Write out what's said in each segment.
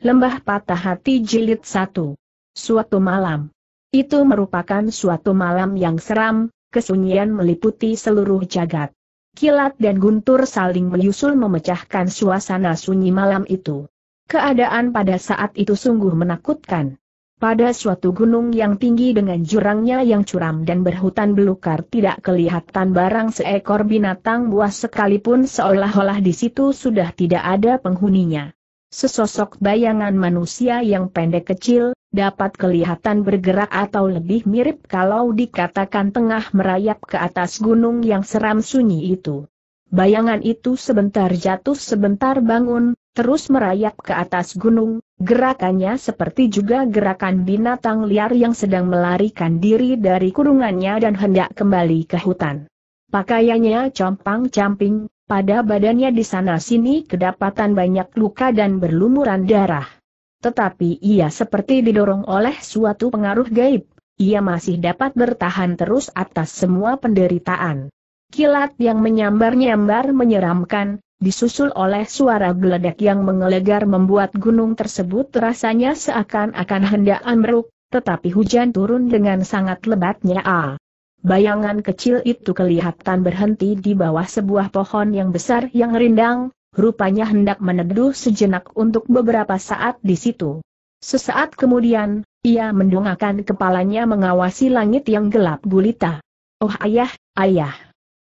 Lembah Patah Hati Jilid 1. Suatu malam. Itu merupakan suatu malam yang seram, kesunyian meliputi seluruh jagat. Kilat dan guntur saling menyusul memecahkan suasana sunyi malam itu. Keadaan pada saat itu sungguh menakutkan. Pada suatu gunung yang tinggi dengan jurangnya yang curam dan berhutan belukar tidak kelihatan barang seekor binatang buas sekalipun seolah-olah di situ sudah tidak ada penghuninya. Sesosok bayangan manusia yang pendek kecil, dapat kelihatan bergerak atau lebih mirip kalau dikatakan tengah merayap ke atas gunung yang seram sunyi itu. Bayangan itu sebentar jatuh sebentar bangun, terus merayap ke atas gunung, gerakannya seperti juga gerakan binatang liar yang sedang melarikan diri dari kurungannya dan hendak kembali ke hutan. Pakaiannya compang-camping, pada badannya di sana-sini kedapatan banyak luka dan berlumuran darah. Tetapi ia seperti didorong oleh suatu pengaruh gaib, ia masih dapat bertahan terus atas semua penderitaan. Kilat yang menyambar-nyambar menyeramkan, disusul oleh suara geledak yang mengelegar membuat gunung tersebut rasanya seakan-akan hendak amruk. tetapi hujan turun dengan sangat lebatnya. Ah. Bayangan kecil itu kelihatan berhenti di bawah sebuah pohon yang besar yang rindang, rupanya hendak meneduh sejenak untuk beberapa saat di situ. Sesaat kemudian, ia mendongakkan kepalanya mengawasi langit yang gelap gulita. Oh ayah, ayah.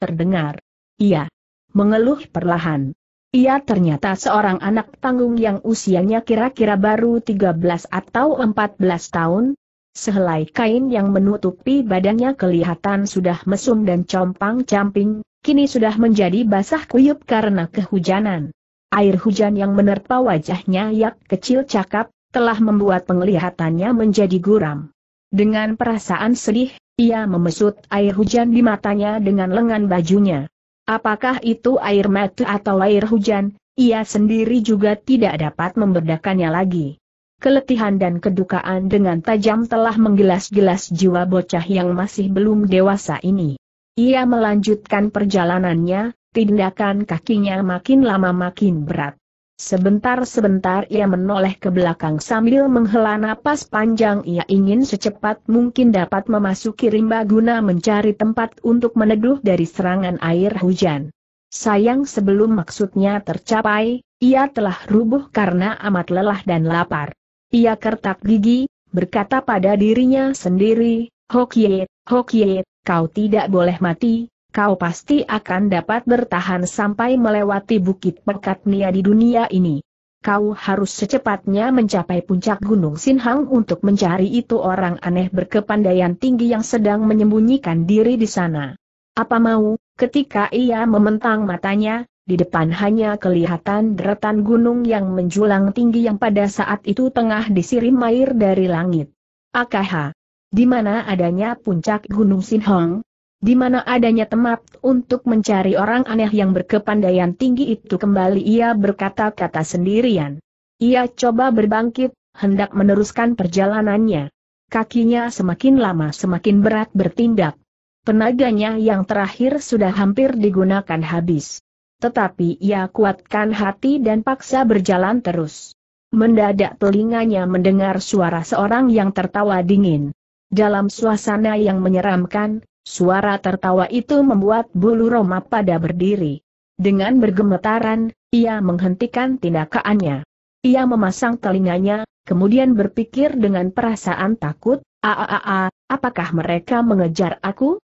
Terdengar. Ia Mengeluh perlahan. Ia ternyata seorang anak tanggung yang usianya kira-kira baru 13 atau 14 tahun, Sehelai kain yang menutupi badannya kelihatan sudah mesum dan compang-camping, kini sudah menjadi basah kuyup karena kehujanan. Air hujan yang menerpa wajahnya yak kecil cakap, telah membuat penglihatannya menjadi guram. Dengan perasaan sedih, ia memesut air hujan di matanya dengan lengan bajunya. Apakah itu air mata atau air hujan, ia sendiri juga tidak dapat membedakannya lagi keletihan dan kedukaan dengan tajam telah menggelas-gelas jiwa bocah yang masih belum dewasa ini. Ia melanjutkan perjalanannya, tindakan kakinya makin lama makin berat. Sebentar-sebentar ia menoleh ke belakang sambil menghela napas panjang ia ingin secepat mungkin dapat memasuki rimba guna mencari tempat untuk meneduh dari serangan air hujan. Sayang sebelum maksudnya tercapai, ia telah rubuh karena amat lelah dan lapar. Ia kertak gigi, berkata pada dirinya sendiri, Hokie, Hokie, kau tidak boleh mati, kau pasti akan dapat bertahan sampai melewati bukit Nia di dunia ini. Kau harus secepatnya mencapai puncak Gunung Sinhang untuk mencari itu orang aneh berkepandaian tinggi yang sedang menyembunyikan diri di sana. Apa mau, ketika ia mementang matanya, di depan hanya kelihatan deretan gunung yang menjulang tinggi yang pada saat itu tengah disirim air dari langit. AKH. Di mana adanya puncak Gunung Sinhong? Di mana adanya tempat untuk mencari orang aneh yang berkepandaian tinggi itu kembali ia berkata-kata sendirian. Ia coba berbangkit, hendak meneruskan perjalanannya. Kakinya semakin lama semakin berat bertindak. Penaganya yang terakhir sudah hampir digunakan habis tetapi ia kuatkan hati dan paksa berjalan terus. Mendadak telinganya mendengar suara seorang yang tertawa dingin. Dalam suasana yang menyeramkan, suara tertawa itu membuat bulu Roma pada berdiri. Dengan bergemetaran, ia menghentikan tindakannya. Ia memasang telinganya, kemudian berpikir dengan perasaan takut, Aa, apakah mereka mengejar aku?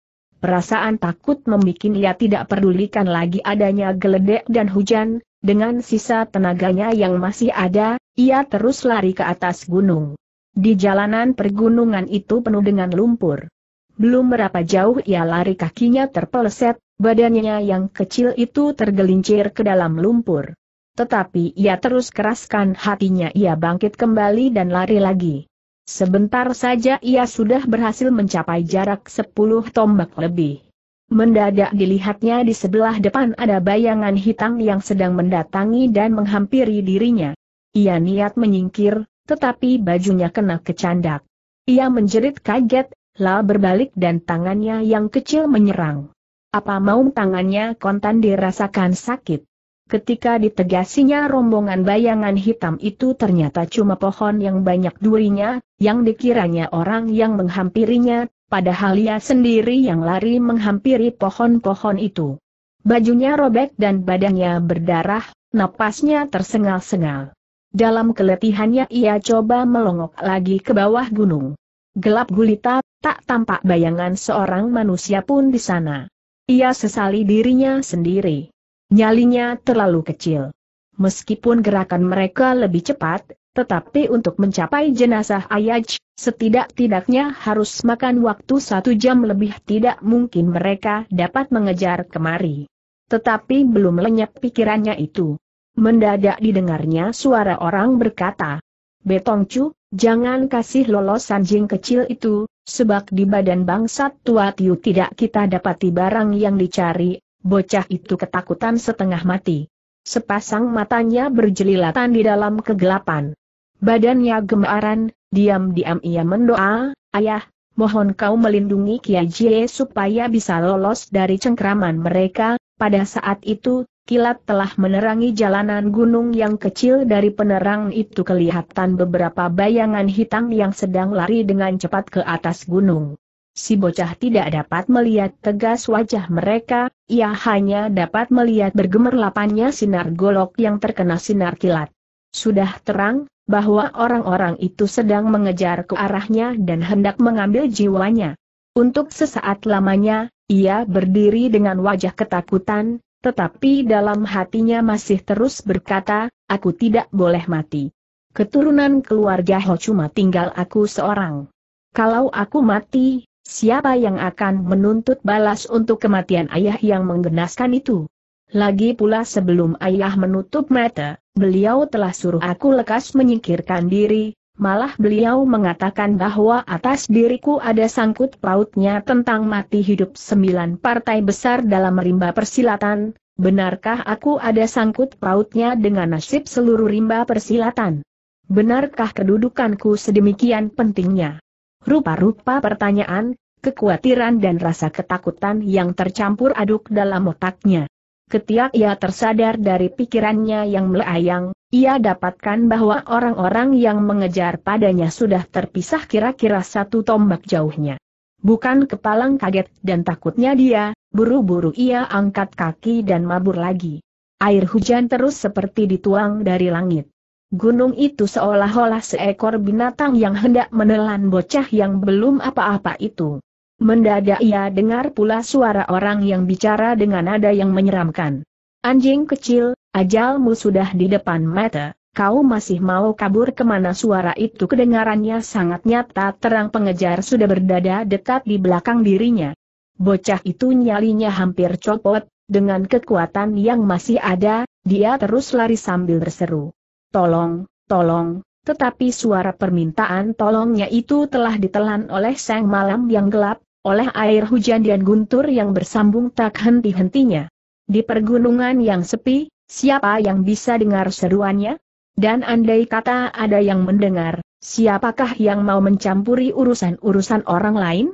Perasaan takut membuat ia tidak pedulikan lagi adanya geledek dan hujan, dengan sisa tenaganya yang masih ada, ia terus lari ke atas gunung. Di jalanan pergunungan itu penuh dengan lumpur. Belum berapa jauh ia lari kakinya terpeleset, badannya yang kecil itu tergelincir ke dalam lumpur. Tetapi ia terus keraskan hatinya ia bangkit kembali dan lari lagi. Sebentar saja ia sudah berhasil mencapai jarak 10 tombak lebih. Mendadak dilihatnya di sebelah depan ada bayangan hitam yang sedang mendatangi dan menghampiri dirinya. Ia niat menyingkir, tetapi bajunya kena kecandak. Ia menjerit kaget, lalu berbalik dan tangannya yang kecil menyerang. Apa mau tangannya kontan dirasakan sakit. Ketika ditegasinya rombongan bayangan hitam itu ternyata cuma pohon yang banyak durinya, yang dikiranya orang yang menghampirinya, padahal ia sendiri yang lari menghampiri pohon-pohon itu. Bajunya robek dan badannya berdarah, napasnya tersengal-sengal. Dalam keletihannya ia coba melongok lagi ke bawah gunung. Gelap gulita, tak tampak bayangan seorang manusia pun di sana. Ia sesali dirinya sendiri. Nyalinya terlalu kecil. Meskipun gerakan mereka lebih cepat, tetapi untuk mencapai jenazah Ayaj, setidak-tidaknya harus makan waktu satu jam lebih tidak mungkin mereka dapat mengejar kemari. Tetapi belum lenyap pikirannya itu. Mendadak didengarnya suara orang berkata, Betongcu, jangan kasih lolos anjing kecil itu, sebab di badan bangsat tua tiu tidak kita dapati barang yang dicari, Bocah itu ketakutan setengah mati. Sepasang matanya berjelilatan di dalam kegelapan. Badannya gemaran, diam-diam ia mendoa, ayah, mohon kau melindungi Kiai Jie supaya bisa lolos dari cengkraman mereka. Pada saat itu, kilat telah menerangi jalanan gunung yang kecil dari penerang itu kelihatan beberapa bayangan hitam yang sedang lari dengan cepat ke atas gunung. Si bocah tidak dapat melihat tegas wajah mereka, ia hanya dapat melihat bergemerlapannya sinar golok yang terkena sinar kilat. Sudah terang, bahwa orang-orang itu sedang mengejar ke arahnya dan hendak mengambil jiwanya. Untuk sesaat lamanya, ia berdiri dengan wajah ketakutan, tetapi dalam hatinya masih terus berkata, aku tidak boleh mati. Keturunan keluarga Ho cuma tinggal aku seorang. Kalau aku mati, Siapa yang akan menuntut balas untuk kematian ayah yang menggenaskan itu? Lagi pula sebelum ayah menutup mata, beliau telah suruh aku lekas menyingkirkan diri, malah beliau mengatakan bahwa atas diriku ada sangkut pautnya tentang mati hidup sembilan partai besar dalam rimba persilatan, benarkah aku ada sangkut pautnya dengan nasib seluruh rimba persilatan? Benarkah kedudukanku sedemikian pentingnya? Rupa-rupa pertanyaan, kekhawatiran dan rasa ketakutan yang tercampur aduk dalam otaknya. Ketika ia tersadar dari pikirannya yang melayang, ia dapatkan bahwa orang-orang yang mengejar padanya sudah terpisah kira-kira satu tombak jauhnya. Bukan kepalang kaget dan takutnya dia, buru-buru ia angkat kaki dan mabur lagi. Air hujan terus seperti dituang dari langit. Gunung itu seolah-olah seekor binatang yang hendak menelan bocah yang belum apa-apa itu. Mendadak ia dengar pula suara orang yang bicara dengan nada yang menyeramkan. Anjing kecil, ajalmu sudah di depan mata, kau masih mau kabur kemana suara itu kedengarannya sangat nyata terang pengejar sudah berdada dekat di belakang dirinya. Bocah itu nyalinya hampir copot, dengan kekuatan yang masih ada, dia terus lari sambil berseru tolong, tolong, tetapi suara permintaan tolongnya itu telah ditelan oleh sang malam yang gelap, oleh air hujan dan guntur yang bersambung tak henti-hentinya. Di pergunungan yang sepi, siapa yang bisa dengar seruannya? Dan andai kata ada yang mendengar, siapakah yang mau mencampuri urusan-urusan orang lain?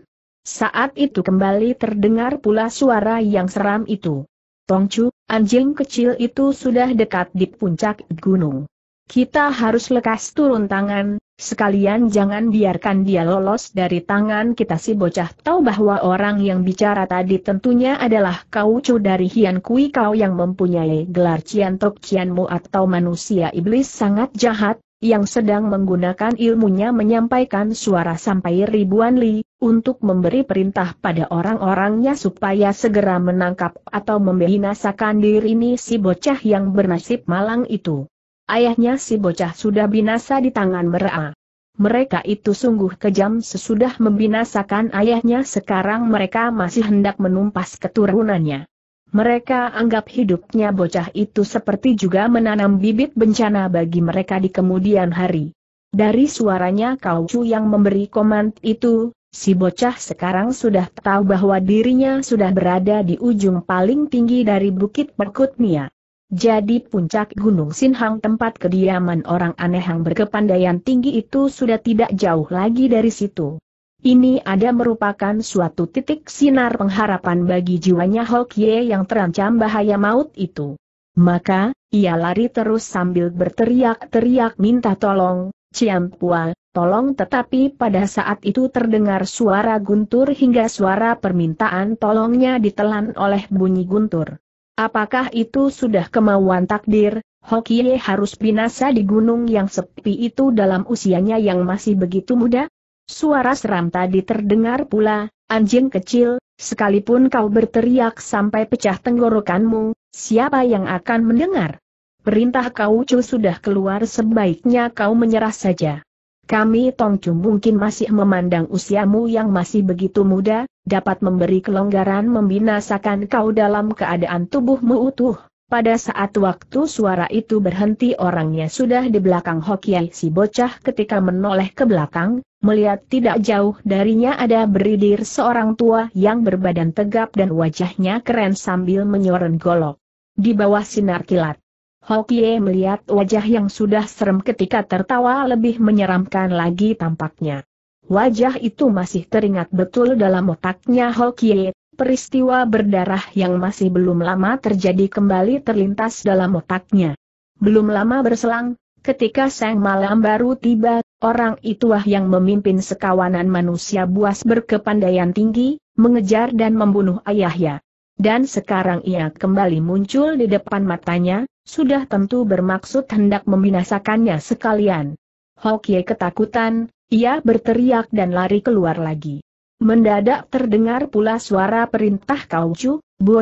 Saat itu kembali terdengar pula suara yang seram itu. Tongcu, anjing kecil itu sudah dekat di puncak gunung. Kita harus lekas turun tangan, sekalian jangan biarkan dia lolos dari tangan kita si bocah tahu bahwa orang yang bicara tadi tentunya adalah kau cu dari Hian Kui Kau yang mempunyai gelar Cian Tok Cian Mu atau manusia iblis sangat jahat, yang sedang menggunakan ilmunya menyampaikan suara sampai ribuan li, untuk memberi perintah pada orang-orangnya supaya segera menangkap atau membinasakan diri ini si bocah yang bernasib malang itu ayahnya si bocah sudah binasa di tangan mereka. Mereka itu sungguh kejam sesudah membinasakan ayahnya sekarang mereka masih hendak menumpas keturunannya. Mereka anggap hidupnya bocah itu seperti juga menanam bibit bencana bagi mereka di kemudian hari. Dari suaranya Kau yang memberi komand itu, si bocah sekarang sudah tahu bahwa dirinya sudah berada di ujung paling tinggi dari Bukit Perkutnia. Jadi puncak Gunung Sinhang tempat kediaman orang aneh yang berkepandaian tinggi itu sudah tidak jauh lagi dari situ. Ini ada merupakan suatu titik sinar pengharapan bagi jiwanya Ye yang terancam bahaya maut itu. Maka, ia lari terus sambil berteriak-teriak minta tolong, Pua, tolong tetapi pada saat itu terdengar suara guntur hingga suara permintaan tolongnya ditelan oleh bunyi guntur. Apakah itu sudah kemauan takdir, Hokie harus binasa di gunung yang sepi itu dalam usianya yang masih begitu muda? Suara seram tadi terdengar pula, anjing kecil, sekalipun kau berteriak sampai pecah tenggorokanmu, siapa yang akan mendengar? Perintah kau cu sudah keluar sebaiknya kau menyerah saja. Kami Tongcu mungkin masih memandang usiamu yang masih begitu muda, dapat memberi kelonggaran membinasakan kau dalam keadaan tubuhmu utuh. Pada saat waktu suara itu berhenti orangnya sudah di belakang Hokiai si bocah ketika menoleh ke belakang, melihat tidak jauh darinya ada beridir seorang tua yang berbadan tegap dan wajahnya keren sambil menyoren golok. Di bawah sinar kilat, Hokie melihat wajah yang sudah serem ketika tertawa lebih menyeramkan lagi tampaknya. Wajah itu masih teringat betul dalam otaknya Hokie, peristiwa berdarah yang masih belum lama terjadi kembali terlintas dalam otaknya. Belum lama berselang, ketika sang malam baru tiba, orang itulah yang memimpin sekawanan manusia buas berkepandaian tinggi, mengejar dan membunuh ayahnya. Dan sekarang ia kembali muncul di depan matanya, sudah tentu bermaksud hendak membinasakannya sekalian. Hokie ketakutan, ia berteriak dan lari keluar lagi. Mendadak terdengar pula suara perintah Kau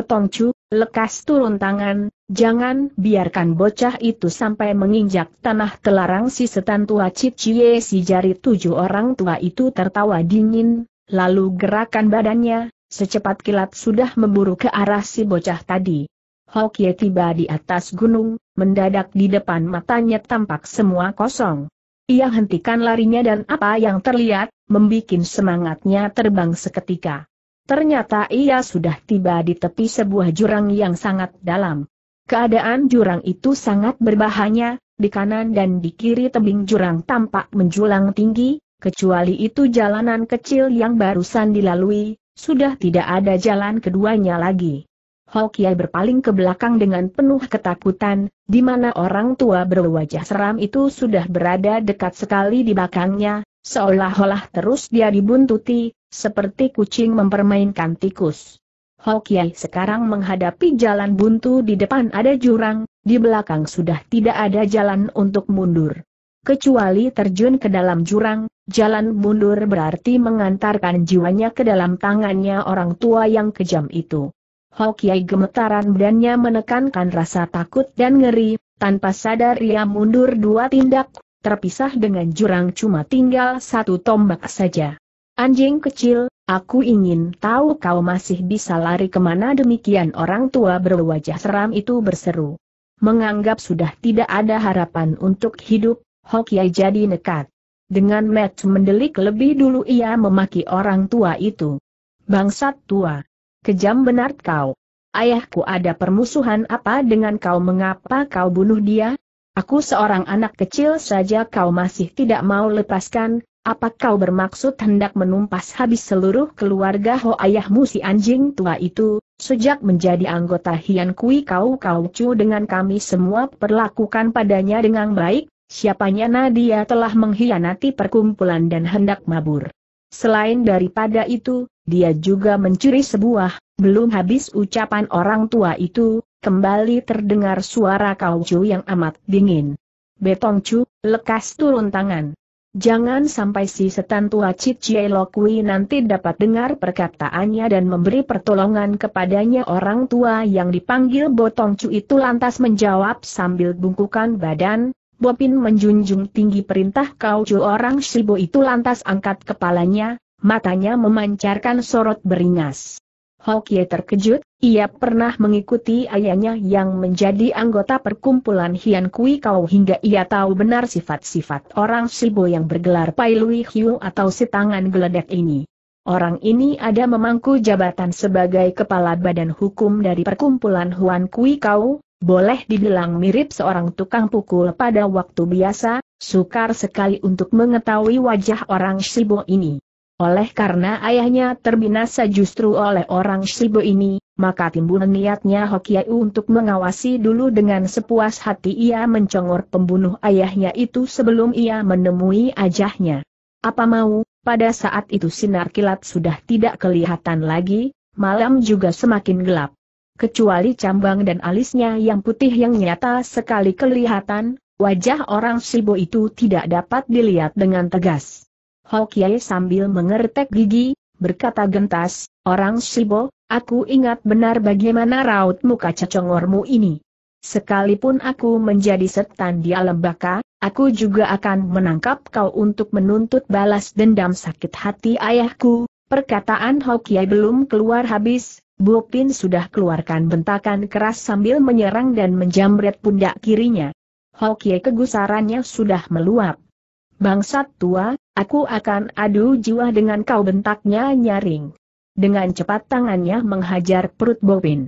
Tong Chu, lekas turun tangan, jangan biarkan bocah itu sampai menginjak tanah telarang si setan tua Cip Cie si jari tujuh orang tua itu tertawa dingin, lalu gerakan badannya, secepat kilat sudah memburu ke arah si bocah tadi. Hokie tiba di atas gunung, mendadak di depan matanya tampak semua kosong. Ia hentikan larinya dan apa yang terlihat, membuat semangatnya terbang seketika. Ternyata ia sudah tiba di tepi sebuah jurang yang sangat dalam. Keadaan jurang itu sangat berbahaya, di kanan dan di kiri tebing jurang tampak menjulang tinggi, kecuali itu jalanan kecil yang barusan dilalui, sudah tidak ada jalan keduanya lagi. Hokiai berpaling ke belakang dengan penuh ketakutan, di mana orang tua berwajah seram itu sudah berada dekat sekali di belakangnya, seolah-olah terus dia dibuntuti, seperti kucing mempermainkan tikus. Hokiai sekarang menghadapi jalan buntu di depan ada jurang, di belakang sudah tidak ada jalan untuk mundur. Kecuali terjun ke dalam jurang, jalan mundur berarti mengantarkan jiwanya ke dalam tangannya orang tua yang kejam itu. Hokiai gemetaran badannya menekankan rasa takut dan ngeri, tanpa sadar ia mundur dua tindak, terpisah dengan jurang cuma tinggal satu tombak saja. Anjing kecil, aku ingin tahu kau masih bisa lari kemana demikian orang tua berwajah seram itu berseru. Menganggap sudah tidak ada harapan untuk hidup, Hokiai jadi nekat. Dengan match mendelik lebih dulu ia memaki orang tua itu. Bangsat tua. Kejam benar kau. Ayahku ada permusuhan apa dengan kau mengapa kau bunuh dia? Aku seorang anak kecil saja kau masih tidak mau lepaskan, apa kau bermaksud hendak menumpas habis seluruh keluarga ho ayahmu si anjing tua itu, sejak menjadi anggota Hian Kui kau kau cu dengan kami semua perlakukan padanya dengan baik, siapanya Nadia telah mengkhianati perkumpulan dan hendak mabur. Selain daripada itu, dia juga mencuri sebuah, belum habis ucapan orang tua itu, kembali terdengar suara Kaucu yang amat dingin. Betong Chu, lekas turun tangan. Jangan sampai si setan tua Cicie Lokui nanti dapat dengar perkataannya dan memberi pertolongan kepadanya orang tua yang dipanggil Botong chu itu lantas menjawab sambil bungkukan badan, Bopin menjunjung tinggi perintah kau chu orang Shibo itu lantas angkat kepalanya, matanya memancarkan sorot beringas. Hokie terkejut, ia pernah mengikuti ayahnya yang menjadi anggota perkumpulan Hian Kui Kau hingga ia tahu benar sifat-sifat orang Sibo yang bergelar Pai Lui Hiu atau si tangan geledek ini. Orang ini ada memangku jabatan sebagai kepala badan hukum dari perkumpulan Huan Kui Kau, boleh dibilang mirip seorang tukang pukul pada waktu biasa, sukar sekali untuk mengetahui wajah orang Sibo ini. Oleh karena ayahnya terbinasa justru oleh orang Shibo ini, maka timbul niatnya Hokiai untuk mengawasi dulu dengan sepuas hati ia mencongor pembunuh ayahnya itu sebelum ia menemui ajahnya. Apa mau, pada saat itu sinar kilat sudah tidak kelihatan lagi, malam juga semakin gelap. Kecuali cambang dan alisnya yang putih yang nyata sekali kelihatan, wajah orang Shibo itu tidak dapat dilihat dengan tegas. Kiai sambil mengertek gigi, berkata gentas, orang Sibo, aku ingat benar bagaimana raut muka cecongormu ini. Sekalipun aku menjadi setan di alam baka, aku juga akan menangkap kau untuk menuntut balas dendam sakit hati ayahku. Perkataan Kiai belum keluar habis, Pin sudah keluarkan bentakan keras sambil menyerang dan menjamret pundak kirinya. Kiai kegusarannya sudah meluap. Bangsat tua, Aku akan adu jiwa dengan kau bentaknya nyaring. Dengan cepat tangannya menghajar perut Bopin.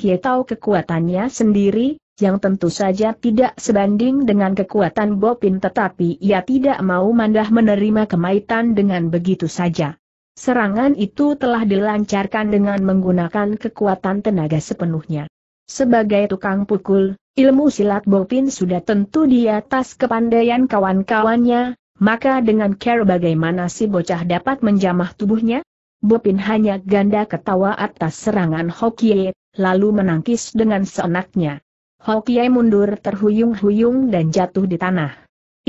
Ye tahu kekuatannya sendiri, yang tentu saja tidak sebanding dengan kekuatan Bopin tetapi ia tidak mau mandah menerima kemaitan dengan begitu saja. Serangan itu telah dilancarkan dengan menggunakan kekuatan tenaga sepenuhnya. Sebagai tukang pukul, ilmu silat Bopin sudah tentu di atas kepandaian kawan-kawannya, maka dengan care bagaimana si bocah dapat menjamah tubuhnya? Bopin hanya ganda ketawa atas serangan Hokie, lalu menangkis dengan seenaknya. Hokie mundur terhuyung-huyung dan jatuh di tanah.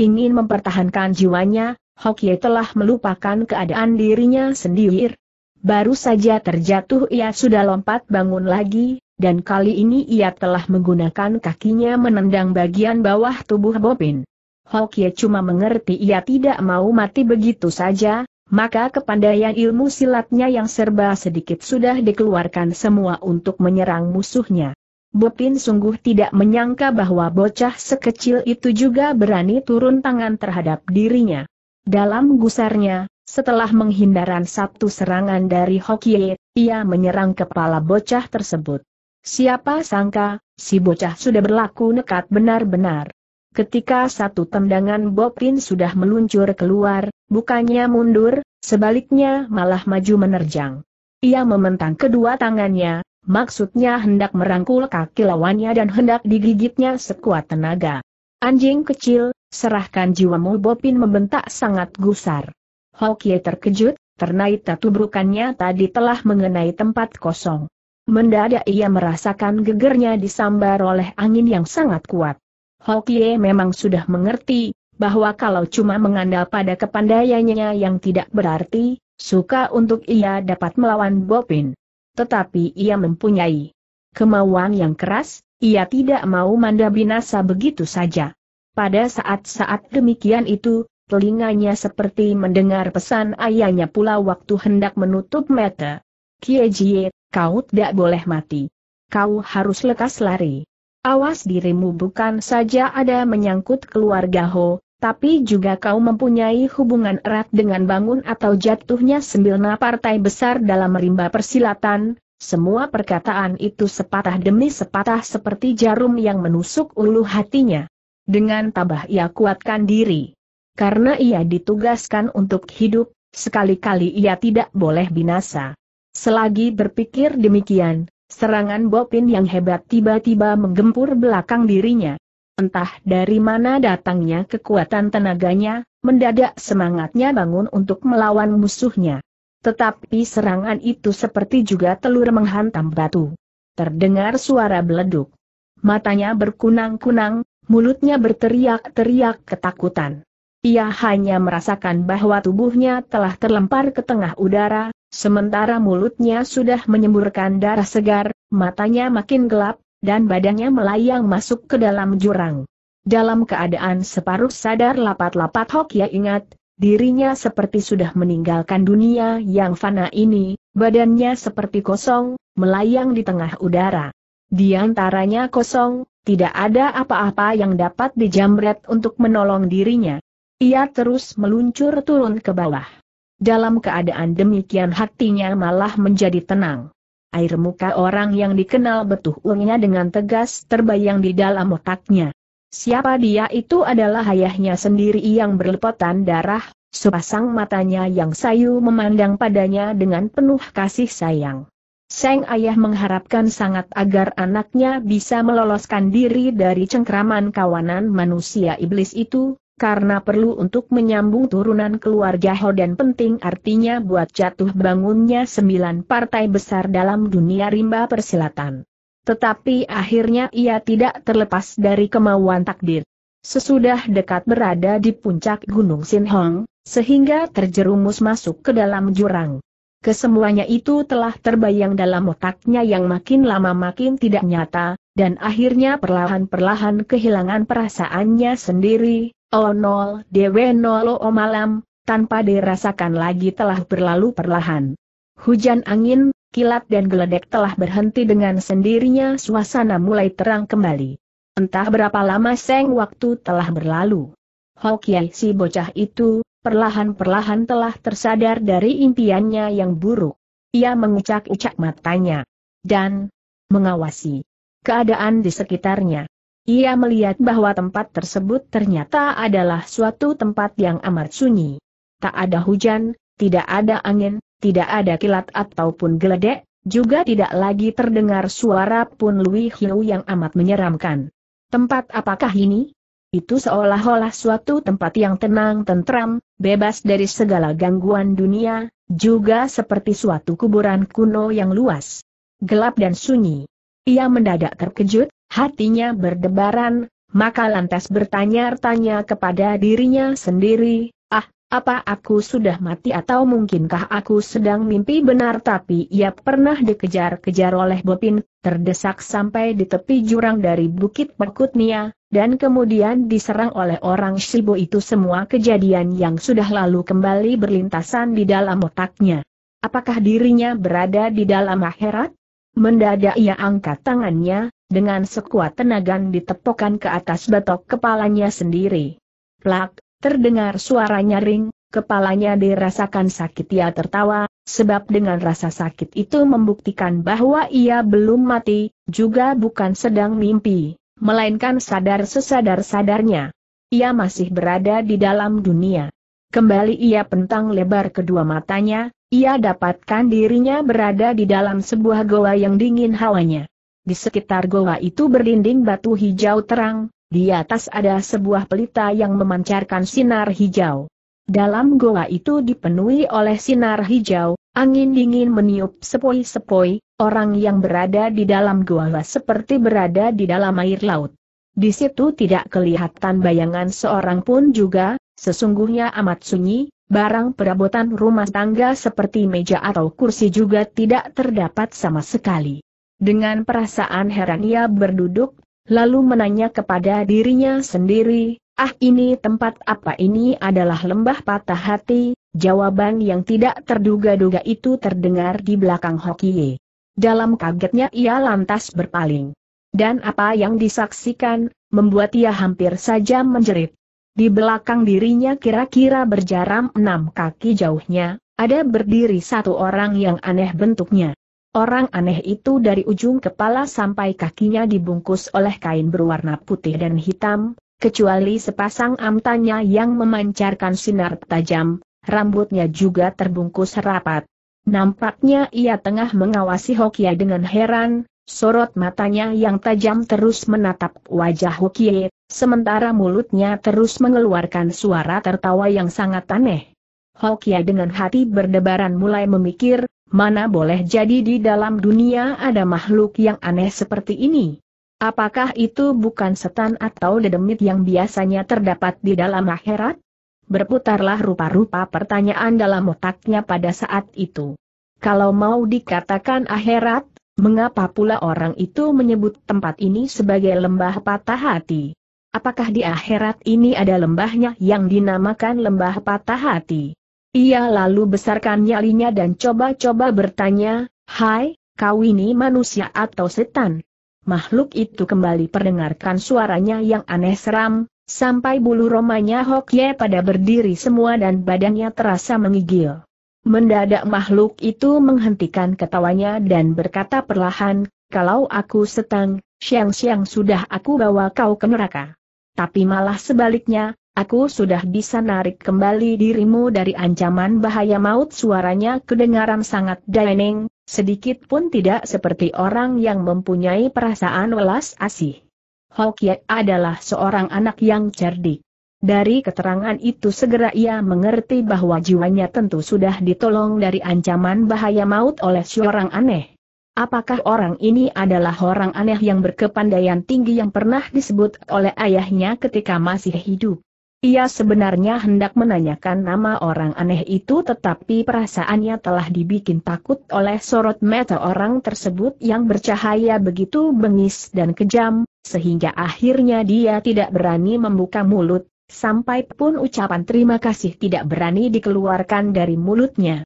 Ingin mempertahankan jiwanya, Hokie telah melupakan keadaan dirinya sendiri. Baru saja terjatuh ia sudah lompat bangun lagi, dan kali ini ia telah menggunakan kakinya menendang bagian bawah tubuh Bopin. Hokie cuma mengerti ia tidak mau mati begitu saja, maka kepandaian ilmu silatnya yang serba sedikit sudah dikeluarkan semua untuk menyerang musuhnya. Bopin sungguh tidak menyangka bahwa bocah sekecil itu juga berani turun tangan terhadap dirinya. Dalam gusarnya, setelah menghindaran satu serangan dari Hokie, ia menyerang kepala bocah tersebut. Siapa sangka, si bocah sudah berlaku nekat benar-benar. Ketika satu tendangan Bopin sudah meluncur keluar, bukannya mundur, sebaliknya malah maju menerjang. Ia mementang kedua tangannya, maksudnya hendak merangkul kaki lawannya dan hendak digigitnya sekuat tenaga. Anjing kecil, serahkan jiwamu Bopin membentak sangat gusar. Hokie terkejut, ternyata tubrukannya tadi telah mengenai tempat kosong. Mendadak ia merasakan gegernya disambar oleh angin yang sangat kuat. Hokie memang sudah mengerti, bahwa kalau cuma mengandal pada kepandaiannya yang tidak berarti, suka untuk ia dapat melawan Bopin. Tetapi ia mempunyai kemauan yang keras, ia tidak mau manda binasa begitu saja. Pada saat-saat demikian itu, telinganya seperti mendengar pesan ayahnya pula waktu hendak menutup mata. Kie Jie, kau tidak boleh mati. Kau harus lekas lari. Awas dirimu bukan saja ada menyangkut keluarga Ho, tapi juga kau mempunyai hubungan erat dengan bangun atau jatuhnya sembilna partai besar dalam rimba persilatan, semua perkataan itu sepatah demi sepatah seperti jarum yang menusuk ulu hatinya. Dengan tabah ia kuatkan diri. Karena ia ditugaskan untuk hidup, sekali-kali ia tidak boleh binasa. Selagi berpikir demikian, Serangan Bopin yang hebat tiba-tiba menggempur belakang dirinya. Entah dari mana datangnya kekuatan tenaganya, mendadak semangatnya bangun untuk melawan musuhnya. Tetapi serangan itu seperti juga telur menghantam batu. Terdengar suara beleduk. Matanya berkunang-kunang, mulutnya berteriak-teriak ketakutan. Ia hanya merasakan bahwa tubuhnya telah terlempar ke tengah udara, Sementara mulutnya sudah menyemburkan darah segar, matanya makin gelap, dan badannya melayang masuk ke dalam jurang. Dalam keadaan separuh sadar lapat-lapat Hokya ingat, dirinya seperti sudah meninggalkan dunia yang fana ini, badannya seperti kosong, melayang di tengah udara. Di antaranya kosong, tidak ada apa-apa yang dapat dijamret untuk menolong dirinya. Ia terus meluncur turun ke bawah. Dalam keadaan demikian hatinya malah menjadi tenang. Air muka orang yang dikenal betuh dengan tegas terbayang di dalam otaknya. Siapa dia itu adalah ayahnya sendiri yang berlepotan darah, sepasang matanya yang sayu memandang padanya dengan penuh kasih sayang. Seng ayah mengharapkan sangat agar anaknya bisa meloloskan diri dari cengkraman kawanan manusia iblis itu, karena perlu untuk menyambung turunan keluarga Ho dan penting artinya buat jatuh bangunnya sembilan partai besar dalam dunia rimba persilatan. Tetapi akhirnya ia tidak terlepas dari kemauan takdir. Sesudah dekat berada di puncak Gunung Sin Hong, sehingga terjerumus masuk ke dalam jurang. Kesemuanya itu telah terbayang dalam otaknya yang makin lama makin tidak nyata, dan akhirnya perlahan-perlahan kehilangan perasaannya sendiri, Oh, nol, dw nol oh, malam, tanpa dirasakan lagi telah berlalu perlahan. Hujan angin, kilat dan geledek telah berhenti dengan sendirinya suasana mulai terang kembali. Entah berapa lama seng waktu telah berlalu. Hokiai si bocah itu, perlahan-perlahan telah tersadar dari impiannya yang buruk. Ia mengucak-ucak matanya. Dan, mengawasi keadaan di sekitarnya. Ia melihat bahwa tempat tersebut ternyata adalah suatu tempat yang amat sunyi. Tak ada hujan, tidak ada angin, tidak ada kilat ataupun geledek, juga tidak lagi terdengar suara pun Lui Hiu yang amat menyeramkan. Tempat apakah ini? Itu seolah-olah suatu tempat yang tenang tentram, bebas dari segala gangguan dunia, juga seperti suatu kuburan kuno yang luas, gelap dan sunyi. Ia mendadak terkejut, hatinya berdebaran, maka lantas bertanya-tanya kepada dirinya sendiri, ah, apa aku sudah mati atau mungkinkah aku sedang mimpi benar tapi ia pernah dikejar-kejar oleh Bopin, terdesak sampai di tepi jurang dari Bukit Perkutnia, dan kemudian diserang oleh orang Shibo itu semua kejadian yang sudah lalu kembali berlintasan di dalam otaknya. Apakah dirinya berada di dalam akhirat? Mendadak ia angkat tangannya, dengan sekuat tenagan ditepokan ke atas batok kepalanya sendiri. Plak, terdengar suara nyaring, kepalanya dirasakan sakit ia tertawa, sebab dengan rasa sakit itu membuktikan bahwa ia belum mati, juga bukan sedang mimpi, melainkan sadar sesadar-sadarnya. Ia masih berada di dalam dunia. Kembali ia pentang lebar kedua matanya, ia dapatkan dirinya berada di dalam sebuah goa yang dingin hawanya di sekitar goa itu berdinding batu hijau terang, di atas ada sebuah pelita yang memancarkan sinar hijau. Dalam goa itu dipenuhi oleh sinar hijau, angin dingin meniup sepoi-sepoi, orang yang berada di dalam goa seperti berada di dalam air laut. Di situ tidak kelihatan bayangan seorang pun juga, sesungguhnya amat sunyi, barang perabotan rumah tangga seperti meja atau kursi juga tidak terdapat sama sekali. Dengan perasaan heran ia berduduk, lalu menanya kepada dirinya sendiri, ah ini tempat apa ini adalah lembah patah hati, jawaban yang tidak terduga-duga itu terdengar di belakang Hokie. Dalam kagetnya ia lantas berpaling. Dan apa yang disaksikan, membuat ia hampir saja menjerit. Di belakang dirinya kira-kira berjaram enam kaki jauhnya, ada berdiri satu orang yang aneh bentuknya. Orang aneh itu dari ujung kepala sampai kakinya dibungkus oleh kain berwarna putih dan hitam, kecuali sepasang amtanya yang memancarkan sinar tajam, rambutnya juga terbungkus rapat. Nampaknya ia tengah mengawasi Hokia dengan heran, sorot matanya yang tajam terus menatap wajah Hokie, sementara mulutnya terus mengeluarkan suara tertawa yang sangat aneh. Hokia dengan hati berdebaran mulai memikir, Mana boleh jadi di dalam dunia ada makhluk yang aneh seperti ini? Apakah itu bukan setan atau dedemit yang biasanya terdapat di dalam akhirat? Berputarlah rupa-rupa pertanyaan dalam otaknya pada saat itu. Kalau mau dikatakan akhirat, mengapa pula orang itu menyebut tempat ini sebagai lembah patah hati? Apakah di akhirat ini ada lembahnya yang dinamakan lembah patah hati? Ia lalu besarkan nyalinya dan coba-coba bertanya, Hai, kau ini manusia atau setan? Makhluk itu kembali perdengarkan suaranya yang aneh seram, sampai bulu romanya Hokye pada berdiri semua dan badannya terasa mengigil. Mendadak makhluk itu menghentikan ketawanya dan berkata perlahan, kalau aku setang, siang-siang sudah aku bawa kau ke neraka. Tapi malah sebaliknya, Aku sudah bisa narik kembali dirimu dari ancaman bahaya maut suaranya kedengaran sangat dining, sedikit pun tidak seperti orang yang mempunyai perasaan welas asih. Hokie adalah seorang anak yang cerdik. Dari keterangan itu segera ia mengerti bahwa jiwanya tentu sudah ditolong dari ancaman bahaya maut oleh seorang aneh. Apakah orang ini adalah orang aneh yang berkepandaian tinggi yang pernah disebut oleh ayahnya ketika masih hidup? Ia sebenarnya hendak menanyakan nama orang aneh itu tetapi perasaannya telah dibikin takut oleh sorot mata orang tersebut yang bercahaya begitu bengis dan kejam, sehingga akhirnya dia tidak berani membuka mulut, sampai pun ucapan terima kasih tidak berani dikeluarkan dari mulutnya.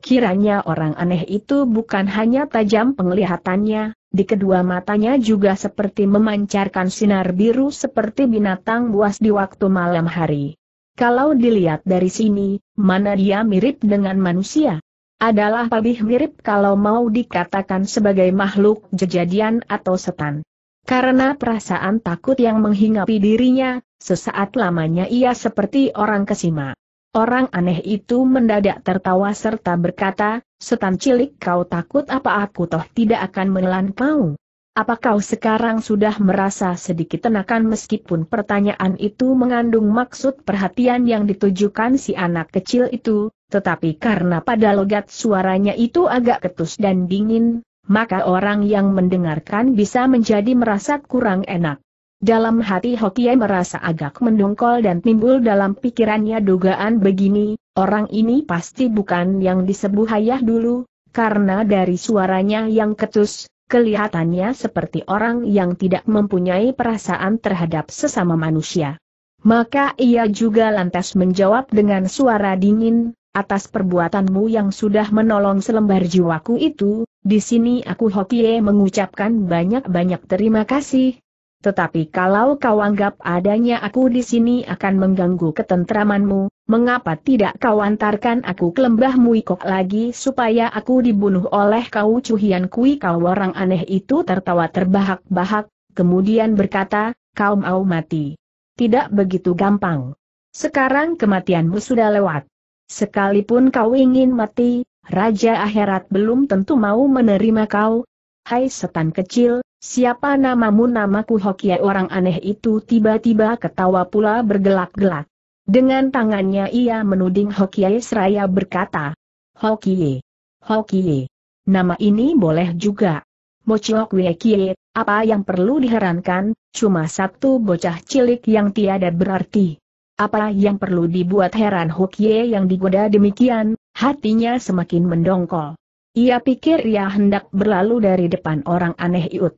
Kiranya orang aneh itu bukan hanya tajam penglihatannya, di kedua matanya juga seperti memancarkan sinar biru seperti binatang buas di waktu malam hari. Kalau dilihat dari sini, mana dia mirip dengan manusia? Adalah lebih mirip kalau mau dikatakan sebagai makhluk jejadian atau setan. Karena perasaan takut yang menghinggapi dirinya, sesaat lamanya ia seperti orang kesima. Orang aneh itu mendadak tertawa serta berkata, setan cilik kau takut apa aku toh tidak akan menelan kau? Apa kau sekarang sudah merasa sedikit tenakan meskipun pertanyaan itu mengandung maksud perhatian yang ditujukan si anak kecil itu, tetapi karena pada logat suaranya itu agak ketus dan dingin, maka orang yang mendengarkan bisa menjadi merasa kurang enak. Dalam hati Hokie merasa agak mendongkol dan timbul dalam pikirannya dugaan begini, orang ini pasti bukan yang disebut ayah dulu, karena dari suaranya yang ketus, kelihatannya seperti orang yang tidak mempunyai perasaan terhadap sesama manusia. Maka ia juga lantas menjawab dengan suara dingin, atas perbuatanmu yang sudah menolong selembar jiwaku itu, di sini aku Hokie mengucapkan banyak-banyak terima kasih, tetapi kalau kau anggap adanya aku di sini akan mengganggu ketentramanmu, mengapa tidak kau antarkan aku ke lembah Muikok lagi supaya aku dibunuh oleh kau cuhian kui kau orang aneh itu tertawa terbahak-bahak, kemudian berkata, kau mau mati. Tidak begitu gampang. Sekarang kematianmu sudah lewat. Sekalipun kau ingin mati, Raja Akhirat belum tentu mau menerima kau. Hai setan kecil, Siapa namamu namaku Hokie orang aneh itu tiba-tiba ketawa pula bergelak-gelak. Dengan tangannya ia menuding Hokie seraya berkata, Hokie, Hokie, nama ini boleh juga. Mochok Wekie, apa yang perlu diherankan, cuma satu bocah cilik yang tiada berarti. Apa yang perlu dibuat heran Hokie yang digoda demikian, hatinya semakin mendongkol. Ia pikir ia hendak berlalu dari depan orang aneh itu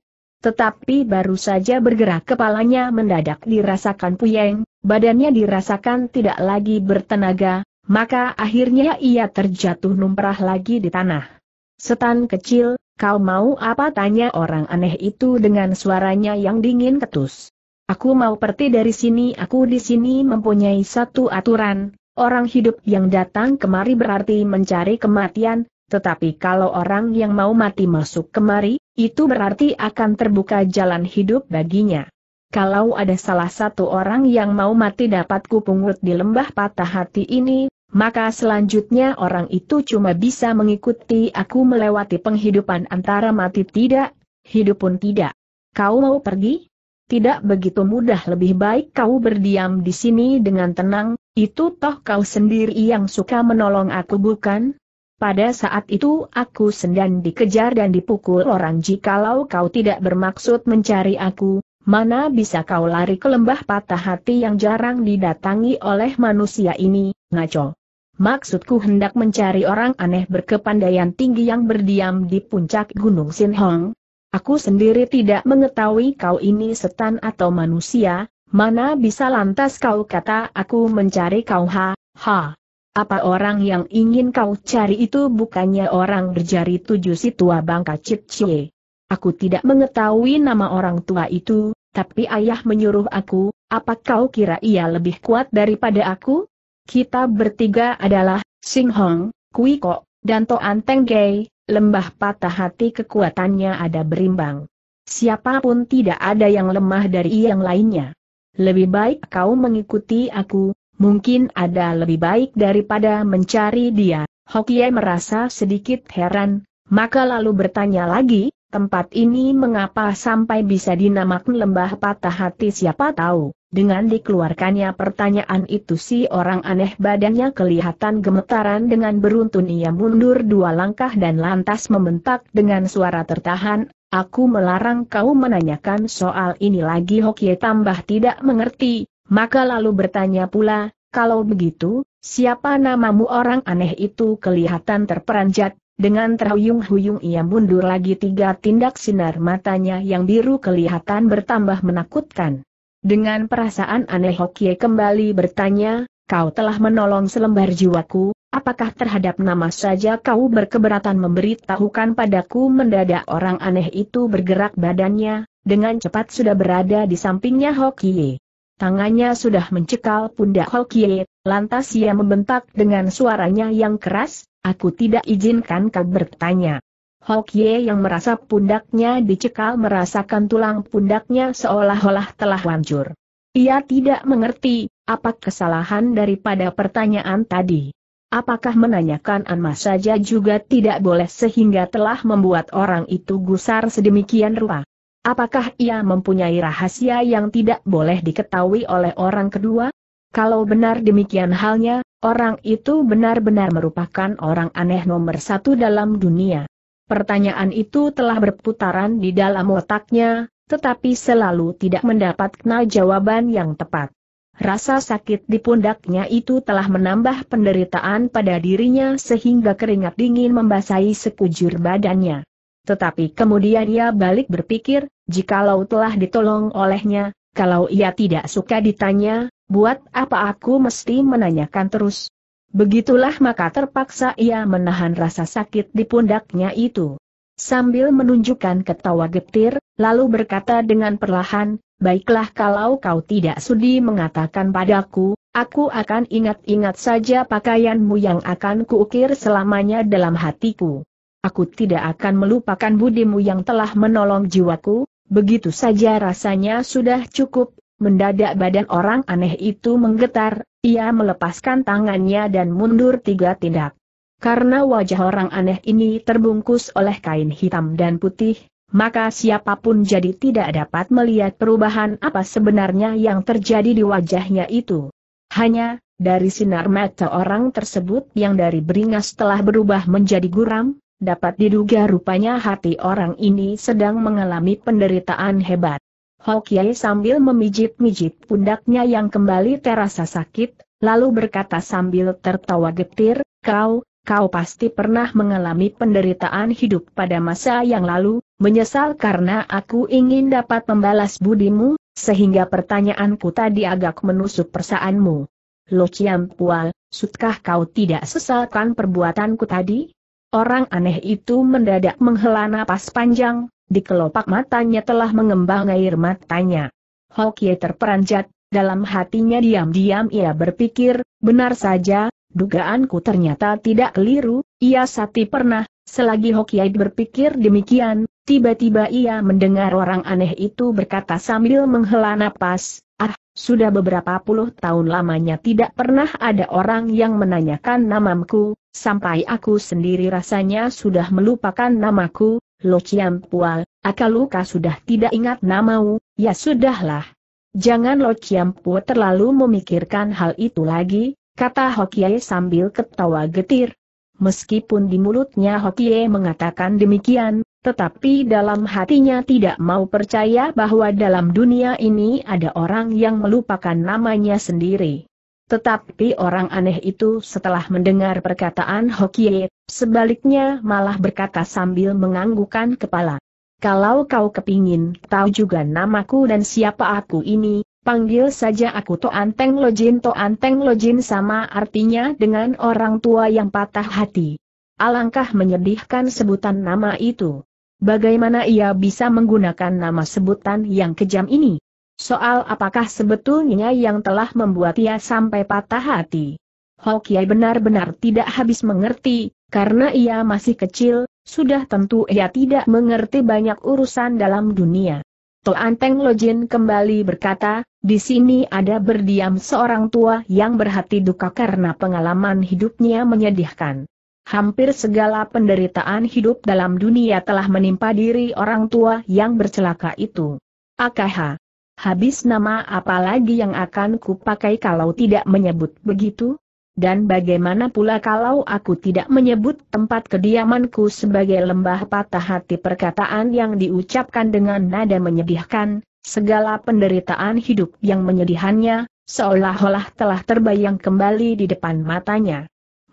tetapi baru saja bergerak kepalanya mendadak dirasakan puyeng, badannya dirasakan tidak lagi bertenaga, maka akhirnya ia terjatuh numprah lagi di tanah. Setan kecil, kau mau apa tanya orang aneh itu dengan suaranya yang dingin ketus. Aku mau pergi dari sini aku di sini mempunyai satu aturan, orang hidup yang datang kemari berarti mencari kematian, tetapi kalau orang yang mau mati masuk kemari, itu berarti akan terbuka jalan hidup baginya. Kalau ada salah satu orang yang mau mati dapat kupungut di lembah patah hati ini, maka selanjutnya orang itu cuma bisa mengikuti aku melewati penghidupan antara mati tidak, hidup pun tidak. Kau mau pergi? Tidak begitu mudah lebih baik kau berdiam di sini dengan tenang, itu toh kau sendiri yang suka menolong aku bukan? Pada saat itu aku sendan dikejar dan dipukul orang jikalau kau tidak bermaksud mencari aku, mana bisa kau lari ke lembah patah hati yang jarang didatangi oleh manusia ini, ngaco. Maksudku hendak mencari orang aneh berkepandaian tinggi yang berdiam di puncak Gunung Sin Hong. Aku sendiri tidak mengetahui kau ini setan atau manusia, mana bisa lantas kau kata aku mencari kau ha, ha. Apa orang yang ingin kau cari itu bukannya orang berjari tujuh si tua bangka Cie. Aku tidak mengetahui nama orang tua itu, tapi ayah menyuruh aku, apa kau kira ia lebih kuat daripada aku? Kita bertiga adalah, Sing Hong, Kui Kok, dan To Teng Gei, lembah patah hati kekuatannya ada berimbang. Siapapun tidak ada yang lemah dari yang lainnya. Lebih baik kau mengikuti aku, Mungkin ada lebih baik daripada mencari dia. Hokie merasa sedikit heran, maka lalu bertanya lagi, tempat ini mengapa sampai bisa dinamakan lembah patah hati siapa tahu. Dengan dikeluarkannya pertanyaan itu si orang aneh badannya kelihatan gemetaran dengan beruntun ia mundur dua langkah dan lantas membentak dengan suara tertahan, aku melarang kau menanyakan soal ini lagi Hokie tambah tidak mengerti, maka lalu bertanya pula, kalau begitu, siapa namamu orang aneh itu kelihatan terperanjat, dengan terhuyung-huyung ia mundur lagi tiga tindak sinar matanya yang biru kelihatan bertambah menakutkan. Dengan perasaan aneh Hokie kembali bertanya, kau telah menolong selembar jiwaku, apakah terhadap nama saja kau berkeberatan memberitahukan padaku mendadak orang aneh itu bergerak badannya, dengan cepat sudah berada di sampingnya Hokie tangannya sudah mencekal pundak Hokie, lantas ia membentak dengan suaranya yang keras, aku tidak izinkan kau bertanya. Hokie yang merasa pundaknya dicekal merasakan tulang pundaknya seolah-olah telah hancur. Ia tidak mengerti, apa kesalahan daripada pertanyaan tadi. Apakah menanyakan Anma saja juga tidak boleh sehingga telah membuat orang itu gusar sedemikian rupa? Apakah ia mempunyai rahasia yang tidak boleh diketahui oleh orang kedua? Kalau benar demikian halnya, orang itu benar-benar merupakan orang aneh nomor satu dalam dunia. Pertanyaan itu telah berputaran di dalam otaknya, tetapi selalu tidak mendapat mendapatkan jawaban yang tepat. Rasa sakit di pundaknya itu telah menambah penderitaan pada dirinya sehingga keringat dingin membasahi sekujur badannya. Tetapi kemudian ia balik berpikir, Jikalau telah ditolong olehnya, kalau ia tidak suka ditanya, buat apa aku mesti menanyakan terus? Begitulah maka terpaksa ia menahan rasa sakit di pundaknya itu. Sambil menunjukkan ketawa getir, lalu berkata dengan perlahan, Baiklah kalau kau tidak sudi mengatakan padaku, aku akan ingat-ingat saja pakaianmu yang akan kuukir selamanya dalam hatiku. Aku tidak akan melupakan budimu yang telah menolong jiwaku, Begitu saja rasanya sudah cukup, mendadak badan orang aneh itu menggetar, ia melepaskan tangannya dan mundur tiga tindak. Karena wajah orang aneh ini terbungkus oleh kain hitam dan putih, maka siapapun jadi tidak dapat melihat perubahan apa sebenarnya yang terjadi di wajahnya itu. Hanya, dari sinar mata orang tersebut yang dari beringas telah berubah menjadi guram, dapat diduga rupanya hati orang ini sedang mengalami penderitaan hebat. Hokiai sambil memijit-mijit pundaknya yang kembali terasa sakit, lalu berkata sambil tertawa getir, kau, kau pasti pernah mengalami penderitaan hidup pada masa yang lalu, menyesal karena aku ingin dapat membalas budimu, sehingga pertanyaanku tadi agak menusuk persaanmu. Lo Ciampual, sutkah kau tidak sesalkan perbuatanku tadi? Orang aneh itu mendadak menghela napas panjang, di kelopak matanya telah mengembang air matanya. Hokie terperanjat, dalam hatinya diam-diam ia berpikir, benar saja, dugaanku ternyata tidak keliru, ia sati pernah, selagi Hokie berpikir demikian, tiba-tiba ia mendengar orang aneh itu berkata sambil menghela napas, ah, sudah beberapa puluh tahun lamanya tidak pernah ada orang yang menanyakan namaku, sampai aku sendiri rasanya sudah melupakan namaku, Lo Chiam Pual, akaluka sudah tidak ingat namamu, ya sudahlah. Jangan Lo Chiam Pual terlalu memikirkan hal itu lagi, kata Hokie sambil ketawa getir. Meskipun di mulutnya Hokie mengatakan demikian, tetapi dalam hatinya tidak mau percaya bahwa dalam dunia ini ada orang yang melupakan namanya sendiri. Tetapi orang aneh itu setelah mendengar perkataan Hokie, sebaliknya malah berkata sambil menganggukan kepala. Kalau kau kepingin tahu juga namaku dan siapa aku ini, panggil saja aku Anteng Lojin Teng Lojin sama artinya dengan orang tua yang patah hati. Alangkah menyedihkan sebutan nama itu. Bagaimana ia bisa menggunakan nama sebutan yang kejam ini? Soal apakah sebetulnya yang telah membuat ia sampai patah hati? Hokiai benar-benar tidak habis mengerti, karena ia masih kecil, sudah tentu ia tidak mengerti banyak urusan dalam dunia. Toanteng Lojin kembali berkata, di sini ada berdiam seorang tua yang berhati duka karena pengalaman hidupnya menyedihkan. Hampir segala penderitaan hidup dalam dunia telah menimpa diri orang tua yang bercelaka itu. Akaha habis nama apa lagi yang akan kupakai kalau tidak menyebut begitu? Dan bagaimana pula kalau aku tidak menyebut tempat kediamanku sebagai lembah patah hati perkataan yang diucapkan dengan nada menyedihkan, segala penderitaan hidup yang menyedihannya, seolah-olah telah terbayang kembali di depan matanya.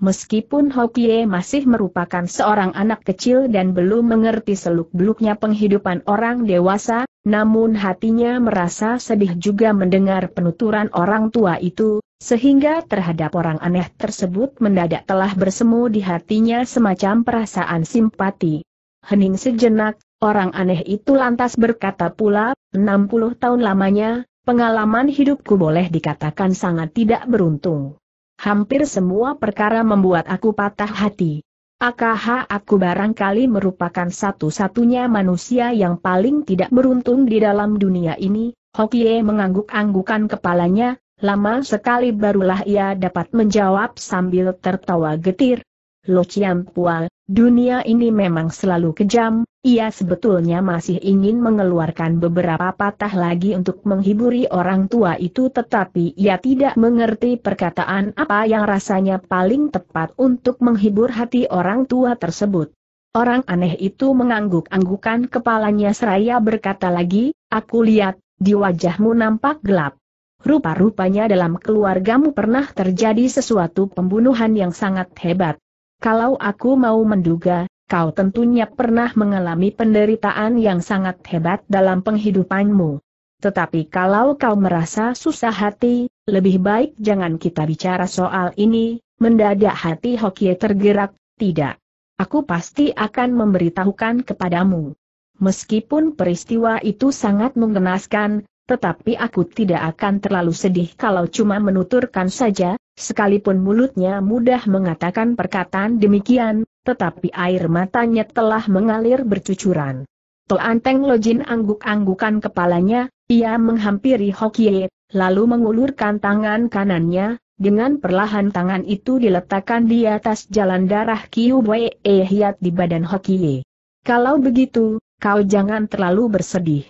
Meskipun Hokie masih merupakan seorang anak kecil dan belum mengerti seluk-beluknya penghidupan orang dewasa, namun hatinya merasa sedih juga mendengar penuturan orang tua itu, sehingga terhadap orang aneh tersebut mendadak telah bersemu di hatinya semacam perasaan simpati. Hening sejenak, orang aneh itu lantas berkata pula, 60 tahun lamanya, pengalaman hidupku boleh dikatakan sangat tidak beruntung. Hampir semua perkara membuat aku patah hati. AKH aku barangkali merupakan satu-satunya manusia yang paling tidak beruntung di dalam dunia ini, Hokie mengangguk-anggukan kepalanya, lama sekali barulah ia dapat menjawab sambil tertawa getir. Lo Pual, dunia ini memang selalu kejam, ia sebetulnya masih ingin mengeluarkan beberapa patah lagi untuk menghiburi orang tua itu tetapi ia tidak mengerti perkataan apa yang rasanya paling tepat untuk menghibur hati orang tua tersebut. Orang aneh itu mengangguk-anggukan kepalanya seraya berkata lagi, aku lihat, di wajahmu nampak gelap. Rupa-rupanya dalam keluargamu pernah terjadi sesuatu pembunuhan yang sangat hebat. Kalau aku mau menduga, kau tentunya pernah mengalami penderitaan yang sangat hebat dalam penghidupanmu. Tetapi kalau kau merasa susah hati, lebih baik jangan kita bicara soal ini, mendadak hati Hokie tergerak, tidak. Aku pasti akan memberitahukan kepadamu. Meskipun peristiwa itu sangat mengenaskan, tetapi aku tidak akan terlalu sedih kalau cuma menuturkan saja, sekalipun mulutnya mudah mengatakan perkataan demikian, tetapi air matanya telah mengalir bercucuran. Toanteng Lojin angguk-anggukan kepalanya, ia menghampiri Hokie, lalu mengulurkan tangan kanannya, dengan perlahan tangan itu diletakkan di atas jalan darah Wei Hiat di badan Hokie. Kalau begitu, kau jangan terlalu bersedih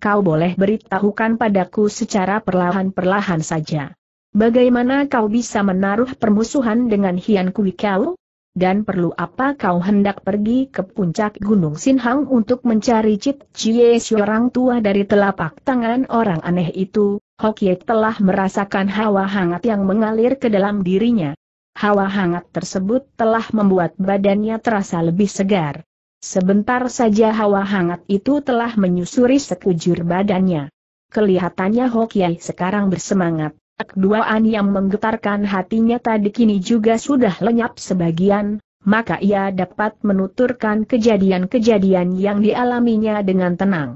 kau boleh beritahukan padaku secara perlahan-perlahan saja. Bagaimana kau bisa menaruh permusuhan dengan Hian Kui Kau? Dan perlu apa kau hendak pergi ke puncak Gunung Sinhang untuk mencari Cip Cie seorang tua dari telapak tangan orang aneh itu? Hokie telah merasakan hawa hangat yang mengalir ke dalam dirinya. Hawa hangat tersebut telah membuat badannya terasa lebih segar. Sebentar saja hawa hangat itu telah menyusuri sekujur badannya. Kelihatannya Hokiai sekarang bersemangat. Keduaan yang menggetarkan hatinya tadi kini juga sudah lenyap sebagian, maka ia dapat menuturkan kejadian-kejadian yang dialaminya dengan tenang.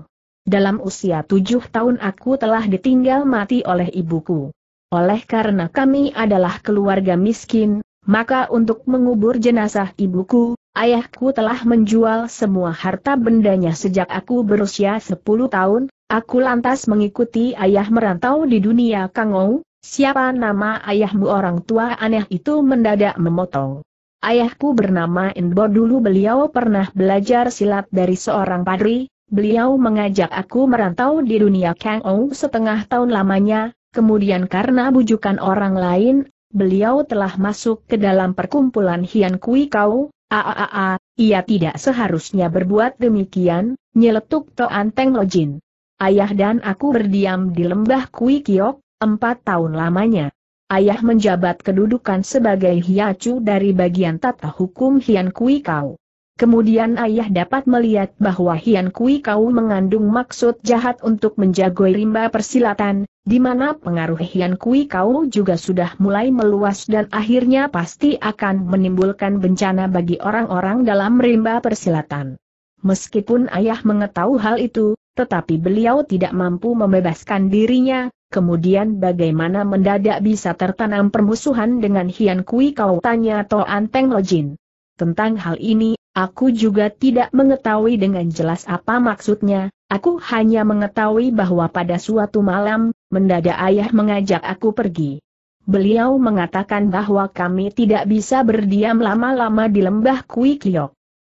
Dalam usia tujuh tahun aku telah ditinggal mati oleh ibuku. Oleh karena kami adalah keluarga miskin, maka untuk mengubur jenazah ibuku, ayahku telah menjual semua harta bendanya sejak aku berusia 10 tahun, aku lantas mengikuti ayah merantau di dunia Kangou, siapa nama ayahmu orang tua aneh itu mendadak memotong. Ayahku bernama Inbo dulu beliau pernah belajar silat dari seorang padri, beliau mengajak aku merantau di dunia Kang setengah tahun lamanya, kemudian karena bujukan orang lain beliau telah masuk ke dalam perkumpulan Hian Kui Kau, aaa, ia tidak seharusnya berbuat demikian, nyeletuk Toan Teng Lojin. Ayah dan aku berdiam di lembah Kui Kiok, empat tahun lamanya. Ayah menjabat kedudukan sebagai hiacu dari bagian tata hukum Hian Kui Kau. Kemudian ayah dapat melihat bahwa Hian Kui Kau mengandung maksud jahat untuk menjagoi rimba persilatan, di mana pengaruh Hian Kui Kau juga sudah mulai meluas dan akhirnya pasti akan menimbulkan bencana bagi orang-orang dalam rimba persilatan. Meskipun ayah mengetahui hal itu, tetapi beliau tidak mampu membebaskan dirinya, kemudian bagaimana mendadak bisa tertanam permusuhan dengan Hian Kui Kau tanya To Anteng Lojin. Tentang hal ini, Aku juga tidak mengetahui dengan jelas apa maksudnya, aku hanya mengetahui bahwa pada suatu malam, mendadak ayah mengajak aku pergi. Beliau mengatakan bahwa kami tidak bisa berdiam lama-lama di lembah Kui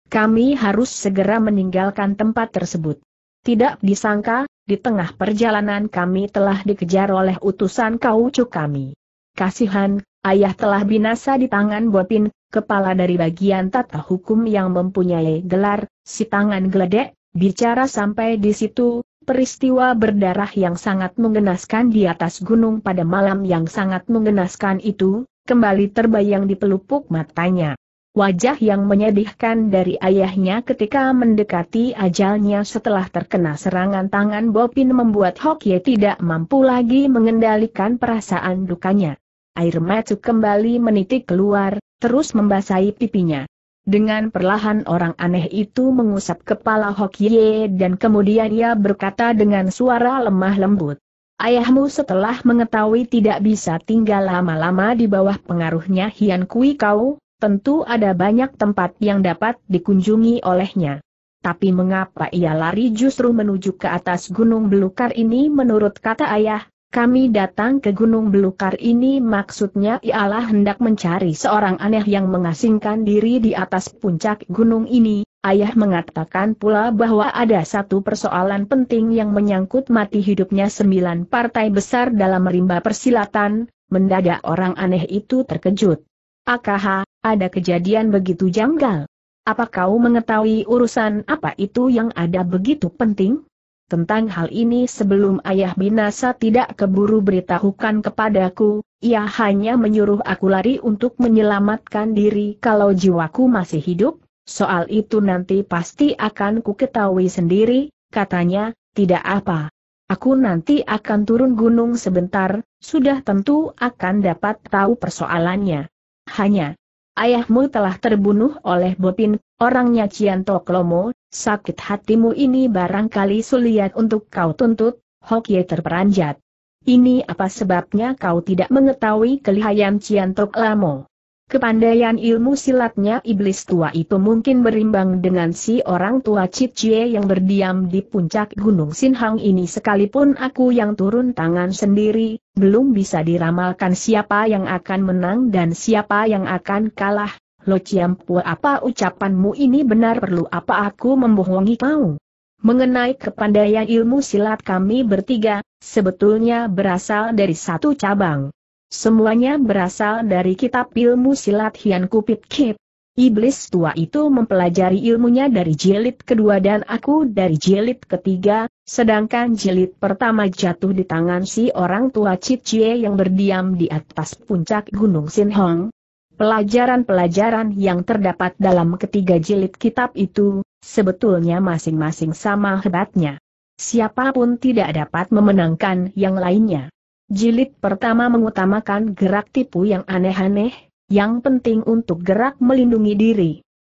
Kami harus segera meninggalkan tempat tersebut. Tidak disangka, di tengah perjalanan kami telah dikejar oleh utusan kaucu kami. Kasihan, ayah telah binasa di tangan Bopin, kepala dari bagian tata hukum yang mempunyai gelar, si tangan geledek, bicara sampai di situ, peristiwa berdarah yang sangat mengenaskan di atas gunung pada malam yang sangat mengenaskan itu, kembali terbayang di pelupuk matanya. Wajah yang menyedihkan dari ayahnya ketika mendekati ajalnya setelah terkena serangan tangan Bopin membuat Hokye tidak mampu lagi mengendalikan perasaan dukanya. Air mata kembali menitik keluar, terus membasahi pipinya. Dengan perlahan orang aneh itu mengusap kepala Hokie dan kemudian ia berkata dengan suara lemah lembut. Ayahmu setelah mengetahui tidak bisa tinggal lama-lama di bawah pengaruhnya Hian Kui Kau, tentu ada banyak tempat yang dapat dikunjungi olehnya. Tapi mengapa ia lari justru menuju ke atas gunung belukar ini menurut kata ayah, kami datang ke Gunung Belukar ini maksudnya ialah hendak mencari seorang aneh yang mengasingkan diri di atas puncak gunung ini. Ayah mengatakan pula bahwa ada satu persoalan penting yang menyangkut mati hidupnya sembilan partai besar dalam rimba persilatan, mendadak orang aneh itu terkejut. Akaha, ada kejadian begitu janggal. Apa kau mengetahui urusan apa itu yang ada begitu penting? Tentang hal ini sebelum ayah binasa tidak keburu beritahukan kepadaku, ia hanya menyuruh aku lari untuk menyelamatkan diri kalau jiwaku masih hidup, soal itu nanti pasti akan ku ketahui sendiri, katanya, tidak apa. Aku nanti akan turun gunung sebentar, sudah tentu akan dapat tahu persoalannya. Hanya, ayahmu telah terbunuh oleh Bopin, orangnya Cianto Klomo, Sakit hatimu ini barangkali sulit untuk kau tuntut, Hokye terperanjat. Ini apa sebabnya kau tidak mengetahui kelihayan Ciantok Lamo? Kepandaian ilmu silatnya iblis tua itu mungkin berimbang dengan si orang tua Cip Cie yang berdiam di puncak Gunung Sinhang ini sekalipun aku yang turun tangan sendiri, belum bisa diramalkan siapa yang akan menang dan siapa yang akan kalah, Lo Ciampua apa ucapanmu ini benar perlu apa aku membohongi kau? Mengenai kepandaian ilmu silat kami bertiga, sebetulnya berasal dari satu cabang. Semuanya berasal dari kitab ilmu silat Hian Kupit Kip. Iblis tua itu mempelajari ilmunya dari jilid kedua dan aku dari jilid ketiga, sedangkan jilid pertama jatuh di tangan si orang tua Cicie yang berdiam di atas puncak Gunung Sin Hong. Pelajaran-pelajaran yang terdapat dalam ketiga jilid kitab itu, sebetulnya masing-masing sama hebatnya. Siapapun tidak dapat memenangkan yang lainnya. Jilid pertama mengutamakan gerak tipu yang aneh-aneh, yang penting untuk gerak melindungi diri.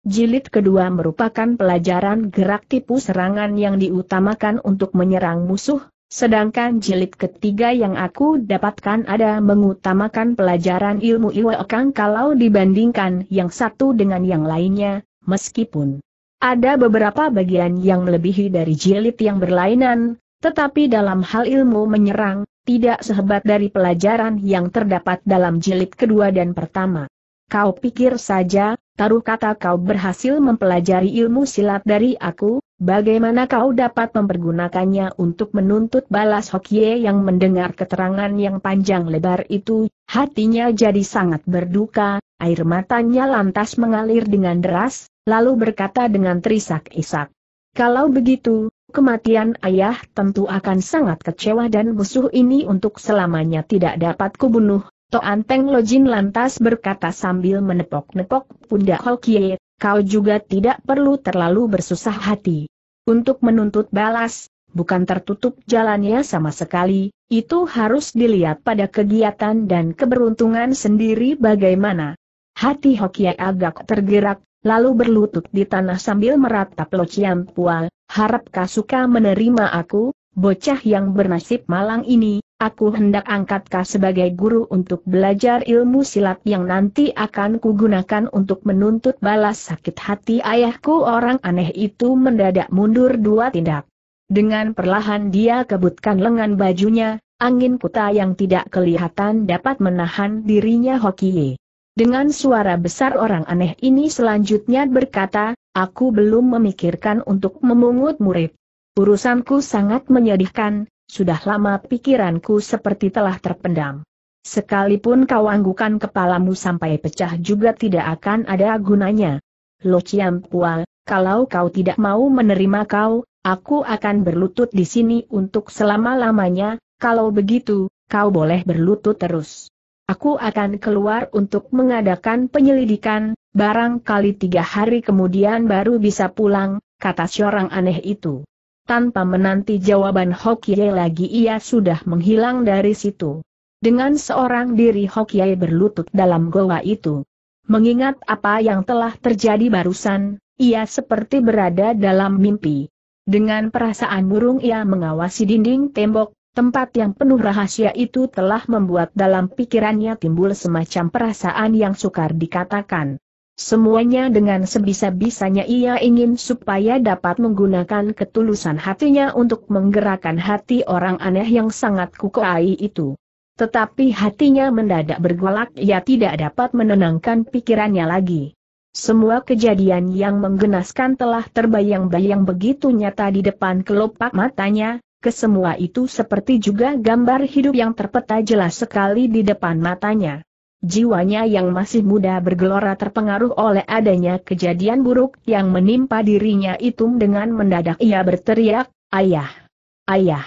Jilid kedua merupakan pelajaran gerak tipu serangan yang diutamakan untuk menyerang musuh, Sedangkan jilid ketiga yang aku dapatkan ada mengutamakan pelajaran ilmu Iwakang kalau dibandingkan yang satu dengan yang lainnya, meskipun ada beberapa bagian yang melebihi dari jilid yang berlainan, tetapi dalam hal ilmu menyerang, tidak sehebat dari pelajaran yang terdapat dalam jilid kedua dan pertama. Kau pikir saja, taruh kata kau berhasil mempelajari ilmu silat dari aku, bagaimana kau dapat mempergunakannya untuk menuntut balas Hokye yang mendengar keterangan yang panjang lebar itu, hatinya jadi sangat berduka, air matanya lantas mengalir dengan deras, lalu berkata dengan terisak-isak. Kalau begitu, kematian ayah tentu akan sangat kecewa dan musuh ini untuk selamanya tidak dapat kubunuh, Toan Anteng Lojin lantas berkata sambil menepok-nepok pundak Hokie, kau juga tidak perlu terlalu bersusah hati. Untuk menuntut balas, bukan tertutup jalannya sama sekali, itu harus dilihat pada kegiatan dan keberuntungan sendiri bagaimana. Hati Hokie agak tergerak, lalu berlutut di tanah sambil meratap Lo Chiam Pual, harapkah suka menerima aku, bocah yang bernasib malang ini, Aku hendak angkat kau sebagai guru untuk belajar ilmu silat yang nanti akan kugunakan untuk menuntut balas sakit hati ayahku orang aneh itu mendadak mundur dua tindak. Dengan perlahan dia kebutkan lengan bajunya, angin kuta yang tidak kelihatan dapat menahan dirinya Hokie. Dengan suara besar orang aneh ini selanjutnya berkata, aku belum memikirkan untuk memungut murid. Urusanku sangat menyedihkan, sudah lama pikiranku seperti telah terpendam. Sekalipun kau anggukan kepalamu sampai pecah juga tidak akan ada gunanya. Lo Pua, kalau kau tidak mau menerima kau, aku akan berlutut di sini untuk selama-lamanya, kalau begitu, kau boleh berlutut terus. Aku akan keluar untuk mengadakan penyelidikan, barangkali tiga hari kemudian baru bisa pulang, kata seorang aneh itu. Tanpa menanti jawaban Hokie lagi ia sudah menghilang dari situ. Dengan seorang diri Hokie berlutut dalam goa itu. Mengingat apa yang telah terjadi barusan, ia seperti berada dalam mimpi. Dengan perasaan burung ia mengawasi dinding tembok, tempat yang penuh rahasia itu telah membuat dalam pikirannya timbul semacam perasaan yang sukar dikatakan. Semuanya dengan sebisa-bisanya ia ingin supaya dapat menggunakan ketulusan hatinya untuk menggerakkan hati orang aneh yang sangat kukuai itu. Tetapi hatinya mendadak bergolak ia tidak dapat menenangkan pikirannya lagi. Semua kejadian yang menggenaskan telah terbayang-bayang begitu nyata di depan kelopak matanya, kesemua itu seperti juga gambar hidup yang terpeta jelas sekali di depan matanya. Jiwanya yang masih muda bergelora terpengaruh oleh adanya kejadian buruk yang menimpa dirinya itu dengan mendadak ia berteriak, Ayah! Ayah!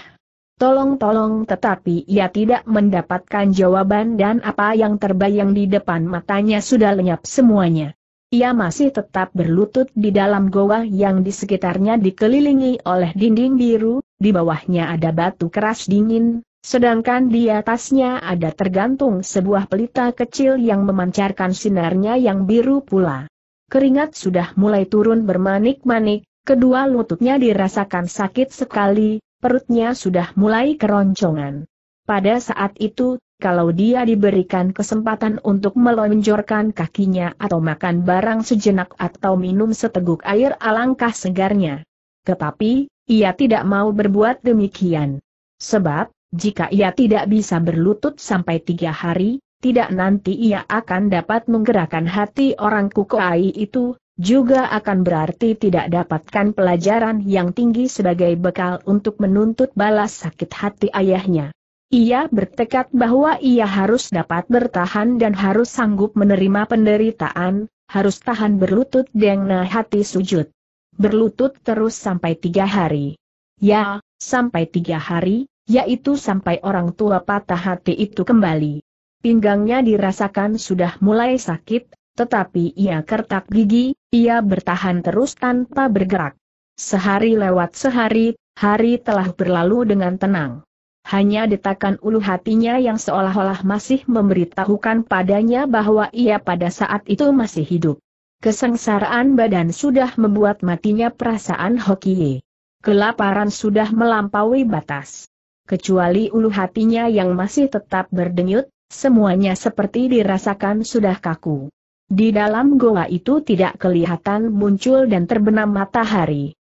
Tolong-tolong tetapi ia tidak mendapatkan jawaban dan apa yang terbayang di depan matanya sudah lenyap semuanya. Ia masih tetap berlutut di dalam goa yang di sekitarnya dikelilingi oleh dinding biru, di bawahnya ada batu keras dingin, Sedangkan di atasnya ada tergantung sebuah pelita kecil yang memancarkan sinarnya yang biru pula. Keringat sudah mulai turun bermanik-manik, kedua lututnya dirasakan sakit sekali, perutnya sudah mulai keroncongan. Pada saat itu, kalau dia diberikan kesempatan untuk melonjorkan kakinya atau makan barang sejenak atau minum seteguk air alangkah segarnya. Tetapi, ia tidak mau berbuat demikian. Sebab, jika ia tidak bisa berlutut sampai tiga hari, tidak nanti ia akan dapat menggerakkan hati orang kukuai itu, juga akan berarti tidak dapatkan pelajaran yang tinggi sebagai bekal untuk menuntut balas sakit hati ayahnya. Ia bertekad bahwa ia harus dapat bertahan dan harus sanggup menerima penderitaan, harus tahan berlutut dengan hati sujud. Berlutut terus sampai tiga hari. Ya, sampai tiga hari, yaitu sampai orang tua patah hati itu kembali. Pinggangnya dirasakan sudah mulai sakit, tetapi ia kertak gigi, ia bertahan terus tanpa bergerak. Sehari lewat sehari, hari telah berlalu dengan tenang. Hanya detakan ulu hatinya yang seolah-olah masih memberitahukan padanya bahwa ia pada saat itu masih hidup. Kesengsaraan badan sudah membuat matinya perasaan Hokie. Kelaparan sudah melampaui batas kecuali ulu hatinya yang masih tetap berdenyut, semuanya seperti dirasakan sudah kaku. Di dalam goa itu tidak kelihatan muncul dan terbenam matahari.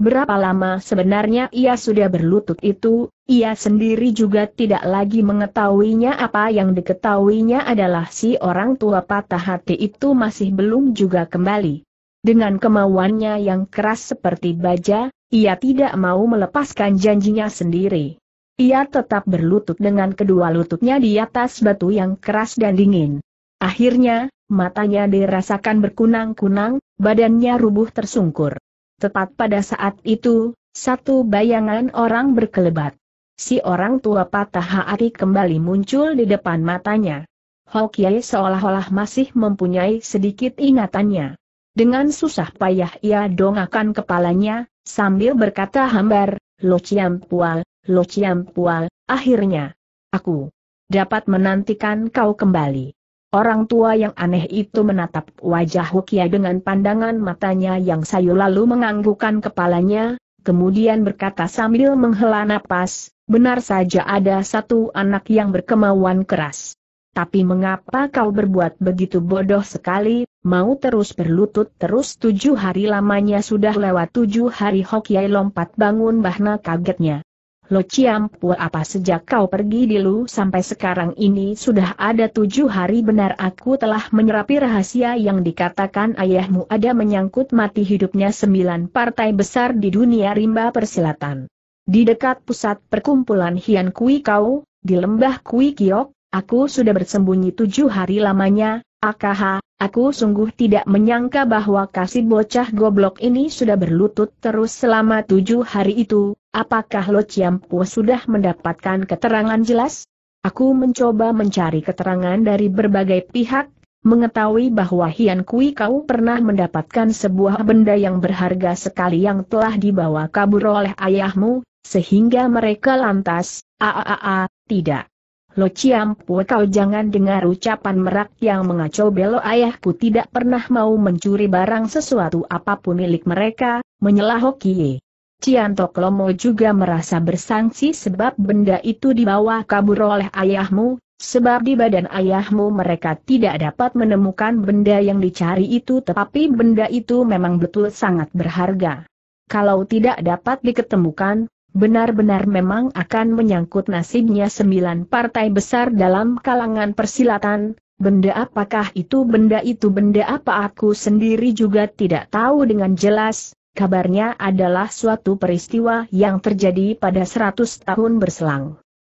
Berapa lama sebenarnya ia sudah berlutut itu, ia sendiri juga tidak lagi mengetahuinya apa yang diketahuinya adalah si orang tua patah hati itu masih belum juga kembali. Dengan kemauannya yang keras seperti baja, ia tidak mau melepaskan janjinya sendiri. Ia tetap berlutut dengan kedua lututnya di atas batu yang keras dan dingin. Akhirnya, matanya dirasakan berkunang-kunang, badannya rubuh tersungkur. Tepat pada saat itu, satu bayangan orang berkelebat. Si orang tua patah hati kembali muncul di depan matanya. Hokiai seolah-olah masih mempunyai sedikit ingatannya. Dengan susah payah ia dongakan kepalanya, sambil berkata hambar, Lo pual. Lo Pua, akhirnya. Aku dapat menantikan kau kembali. Orang tua yang aneh itu menatap wajah Hukia dengan pandangan matanya yang sayu lalu menganggukkan kepalanya, kemudian berkata sambil menghela napas, benar saja ada satu anak yang berkemauan keras. Tapi mengapa kau berbuat begitu bodoh sekali, mau terus berlutut terus tujuh hari lamanya sudah lewat tujuh hari Hokiai lompat bangun bahna kagetnya. Lo Pua apa sejak kau pergi dulu sampai sekarang ini sudah ada tujuh hari benar aku telah menyerapi rahasia yang dikatakan ayahmu ada menyangkut mati hidupnya sembilan partai besar di dunia rimba persilatan. Di dekat pusat perkumpulan Hian Kui Kau, di lembah Kui Kiok, aku sudah bersembunyi tujuh hari lamanya, AKH, aku sungguh tidak menyangka bahwa kasih bocah goblok ini sudah berlutut terus selama tujuh hari itu, Apakah Lo Chiampu sudah mendapatkan keterangan jelas? Aku mencoba mencari keterangan dari berbagai pihak, mengetahui bahwa Hian Kui kau pernah mendapatkan sebuah benda yang berharga sekali yang telah dibawa kabur oleh ayahmu, sehingga mereka lantas, aaa, tidak. Lo Ciampu kau jangan dengar ucapan merak yang mengacau belo ayahku tidak pernah mau mencuri barang sesuatu apapun milik mereka, menyelah Hokie. Cianto Lomo juga merasa bersangsi sebab benda itu dibawa kabur oleh ayahmu, sebab di badan ayahmu mereka tidak dapat menemukan benda yang dicari itu tetapi benda itu memang betul sangat berharga. Kalau tidak dapat diketemukan, benar-benar memang akan menyangkut nasibnya sembilan partai besar dalam kalangan persilatan, Benda apakah itu benda itu benda apa aku sendiri juga tidak tahu dengan jelas, kabarnya adalah suatu peristiwa yang terjadi pada 100 tahun berselang.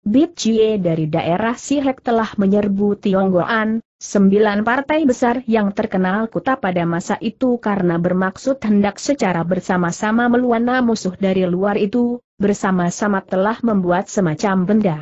Bip Chie dari daerah Sihek telah menyerbu Tionggoan, sembilan partai besar yang terkenal kuta pada masa itu karena bermaksud hendak secara bersama-sama meluana musuh dari luar itu, bersama-sama telah membuat semacam benda.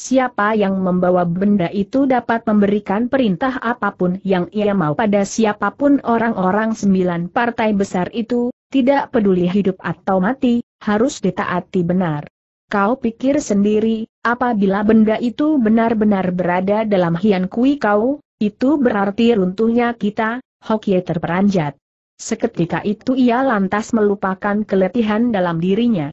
Siapa yang membawa benda itu dapat memberikan perintah apapun yang ia mau pada siapapun orang-orang sembilan partai besar itu, tidak peduli hidup atau mati, harus ditaati benar. Kau pikir sendiri, apabila benda itu benar-benar berada dalam hian kui kau, itu berarti runtuhnya kita, Hokye terperanjat. Seketika itu ia lantas melupakan keletihan dalam dirinya.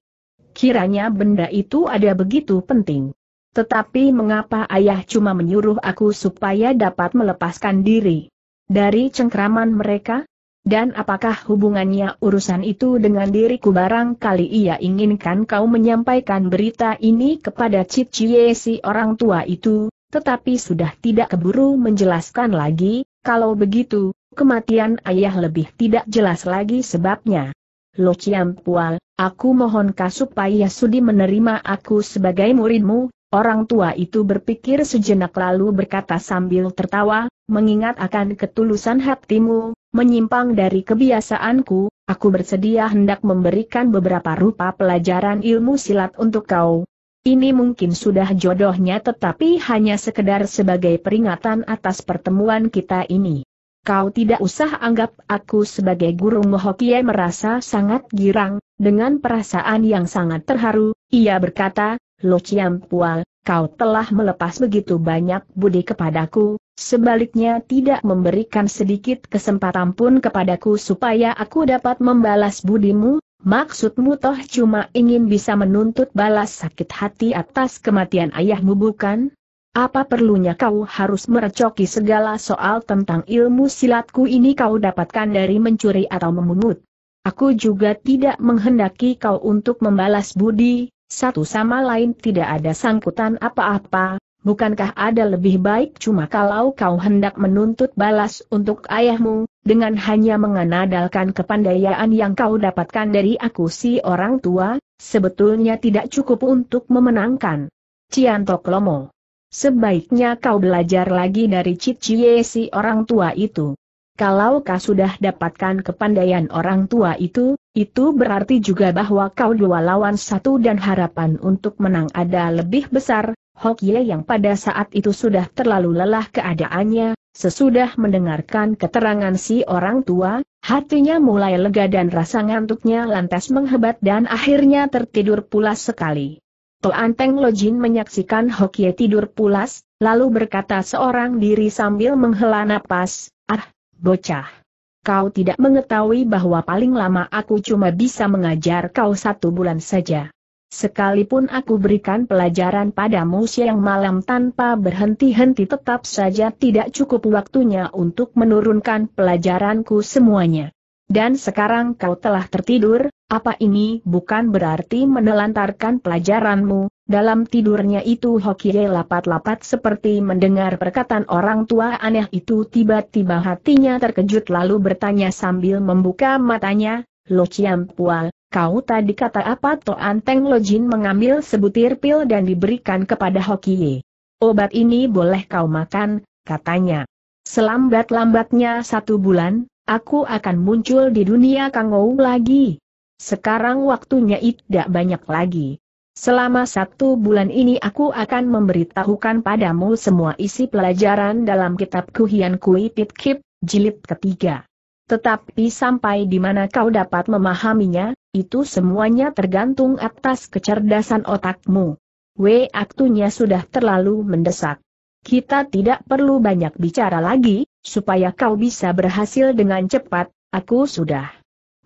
Kiranya benda itu ada begitu penting. Tetapi mengapa ayah cuma menyuruh aku supaya dapat melepaskan diri dari cengkraman mereka? Dan apakah hubungannya urusan itu dengan diriku barangkali ia inginkan kau menyampaikan berita ini kepada Cie si orang tua itu, tetapi sudah tidak keburu menjelaskan lagi, kalau begitu, kematian ayah lebih tidak jelas lagi sebabnya. Lo Ciampual, aku mohon supaya sudi menerima aku sebagai muridmu, Orang tua itu berpikir sejenak lalu berkata sambil tertawa, mengingat akan ketulusan hatimu, menyimpang dari kebiasaanku, aku bersedia hendak memberikan beberapa rupa pelajaran ilmu silat untuk kau. Ini mungkin sudah jodohnya tetapi hanya sekedar sebagai peringatan atas pertemuan kita ini. Kau tidak usah anggap aku sebagai guru Mohokie merasa sangat girang, dengan perasaan yang sangat terharu, ia berkata, Lo Pua, kau telah melepas begitu banyak budi kepadaku, sebaliknya tidak memberikan sedikit kesempatan pun kepadaku supaya aku dapat membalas budimu, maksudmu toh cuma ingin bisa menuntut balas sakit hati atas kematian ayahmu bukan? Apa perlunya kau harus merecoki segala soal tentang ilmu silatku ini kau dapatkan dari mencuri atau memungut? Aku juga tidak menghendaki kau untuk membalas budi, satu sama lain tidak ada sangkutan apa-apa, bukankah ada lebih baik cuma kalau kau hendak menuntut balas untuk ayahmu, dengan hanya mengandalkan kepandaian yang kau dapatkan dari aku si orang tua, sebetulnya tidak cukup untuk memenangkan. Ciantok Lomo. Sebaiknya kau belajar lagi dari cicie si orang tua itu. Kalau kau sudah dapatkan kepandaian orang tua itu, itu berarti juga bahwa kau dua lawan satu dan harapan untuk menang ada lebih besar, Hokye yang pada saat itu sudah terlalu lelah keadaannya, sesudah mendengarkan keterangan si orang tua, hatinya mulai lega dan rasa ngantuknya lantas menghebat dan akhirnya tertidur pulas sekali. Lo Lojin menyaksikan Hokye tidur pulas, lalu berkata seorang diri sambil menghela napas, ah, bocah kau tidak mengetahui bahwa paling lama aku cuma bisa mengajar kau satu bulan saja. Sekalipun aku berikan pelajaran padamu siang malam tanpa berhenti-henti tetap saja tidak cukup waktunya untuk menurunkan pelajaranku semuanya. Dan sekarang kau telah tertidur, apa ini bukan berarti menelantarkan pelajaranmu, dalam tidurnya itu Hokie lapat-lapat seperti mendengar perkataan orang tua aneh itu tiba-tiba hatinya terkejut lalu bertanya sambil membuka matanya, Lo Chiam Pua, kau tadi kata apa To Anteng Lo Jin mengambil sebutir pil dan diberikan kepada Hokie. Obat ini boleh kau makan, katanya. Selambat-lambatnya satu bulan, Aku akan muncul di dunia Kangou lagi. Sekarang waktunya tidak banyak lagi. Selama satu bulan ini aku akan memberitahukan padamu semua isi pelajaran dalam kitab Kuhian Kui Pit Kip, jilid ketiga. Tetapi sampai di mana kau dapat memahaminya, itu semuanya tergantung atas kecerdasan otakmu. Waktunya sudah terlalu mendesak. Kita tidak perlu banyak bicara lagi, Supaya kau bisa berhasil dengan cepat, aku sudah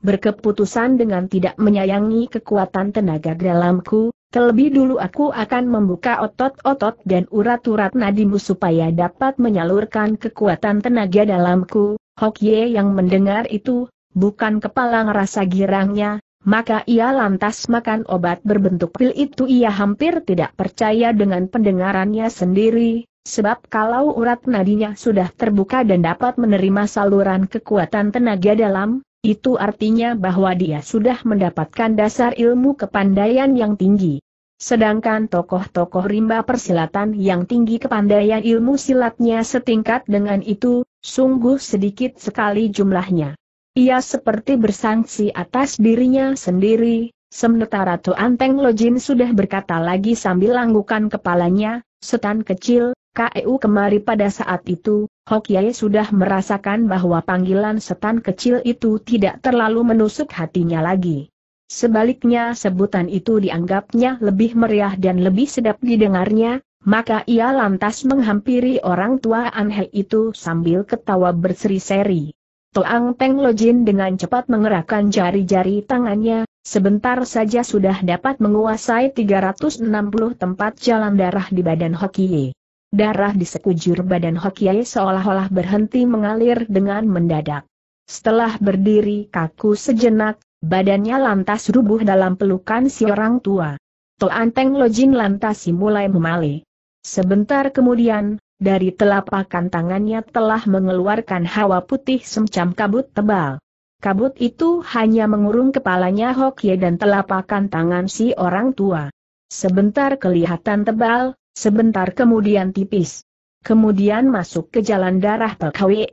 berkeputusan dengan tidak menyayangi kekuatan tenaga dalamku, terlebih dulu aku akan membuka otot-otot dan urat-urat nadimu supaya dapat menyalurkan kekuatan tenaga dalamku. Hokye yang mendengar itu, bukan kepala ngerasa girangnya, maka ia lantas makan obat berbentuk pil itu ia hampir tidak percaya dengan pendengarannya sendiri, Sebab kalau urat nadinya sudah terbuka dan dapat menerima saluran kekuatan tenaga dalam, itu artinya bahwa dia sudah mendapatkan dasar ilmu kepandaian yang tinggi. Sedangkan tokoh-tokoh rimba persilatan yang tinggi kepandaian ilmu silatnya setingkat dengan itu, sungguh sedikit sekali jumlahnya. Ia seperti bersangsi atas dirinya sendiri, sementara Tuan Teng Lojin sudah berkata lagi sambil anggukan kepalanya, setan kecil, KEU kemari pada saat itu, Hokiai sudah merasakan bahwa panggilan setan kecil itu tidak terlalu menusuk hatinya lagi. Sebaliknya sebutan itu dianggapnya lebih meriah dan lebih sedap didengarnya, maka ia lantas menghampiri orang tua Anhe itu sambil ketawa berseri-seri. Toang Peng Lojin dengan cepat mengerahkan jari-jari tangannya, sebentar saja sudah dapat menguasai 360 tempat jalan darah di badan Hokiai. Darah di sekujur badan Hokiai seolah-olah berhenti mengalir dengan mendadak. Setelah berdiri kaku sejenak, badannya lantas rubuh dalam pelukan si orang tua. Toanteng Lojin lantas mulai memale. Sebentar kemudian, dari telapakan tangannya telah mengeluarkan hawa putih semacam kabut tebal. Kabut itu hanya mengurung kepalanya Hokye dan telapakan tangan si orang tua. Sebentar kelihatan tebal, Sebentar kemudian tipis. Kemudian masuk ke jalan darah Pekwe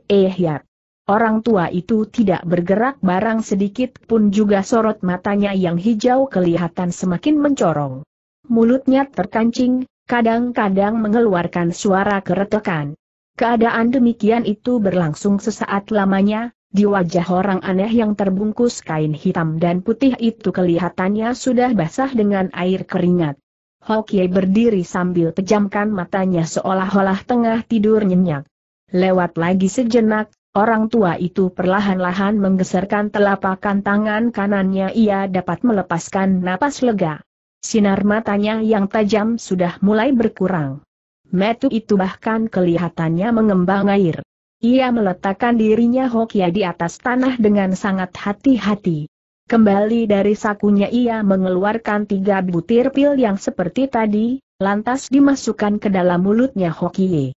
Orang tua itu tidak bergerak barang sedikit pun juga sorot matanya yang hijau kelihatan semakin mencorong. Mulutnya terkancing, kadang-kadang mengeluarkan suara keretekan. Keadaan demikian itu berlangsung sesaat lamanya, di wajah orang aneh yang terbungkus kain hitam dan putih itu kelihatannya sudah basah dengan air keringat. Hokie berdiri sambil pejamkan matanya seolah-olah tengah tidur nyenyak. Lewat lagi sejenak, orang tua itu perlahan-lahan menggeserkan telapakan tangan kanannya ia dapat melepaskan napas lega. Sinar matanya yang tajam sudah mulai berkurang. Metu itu bahkan kelihatannya mengembang air. Ia meletakkan dirinya Hokia di atas tanah dengan sangat hati-hati. Kembali dari sakunya ia mengeluarkan tiga butir pil yang seperti tadi, lantas dimasukkan ke dalam mulutnya Hokie.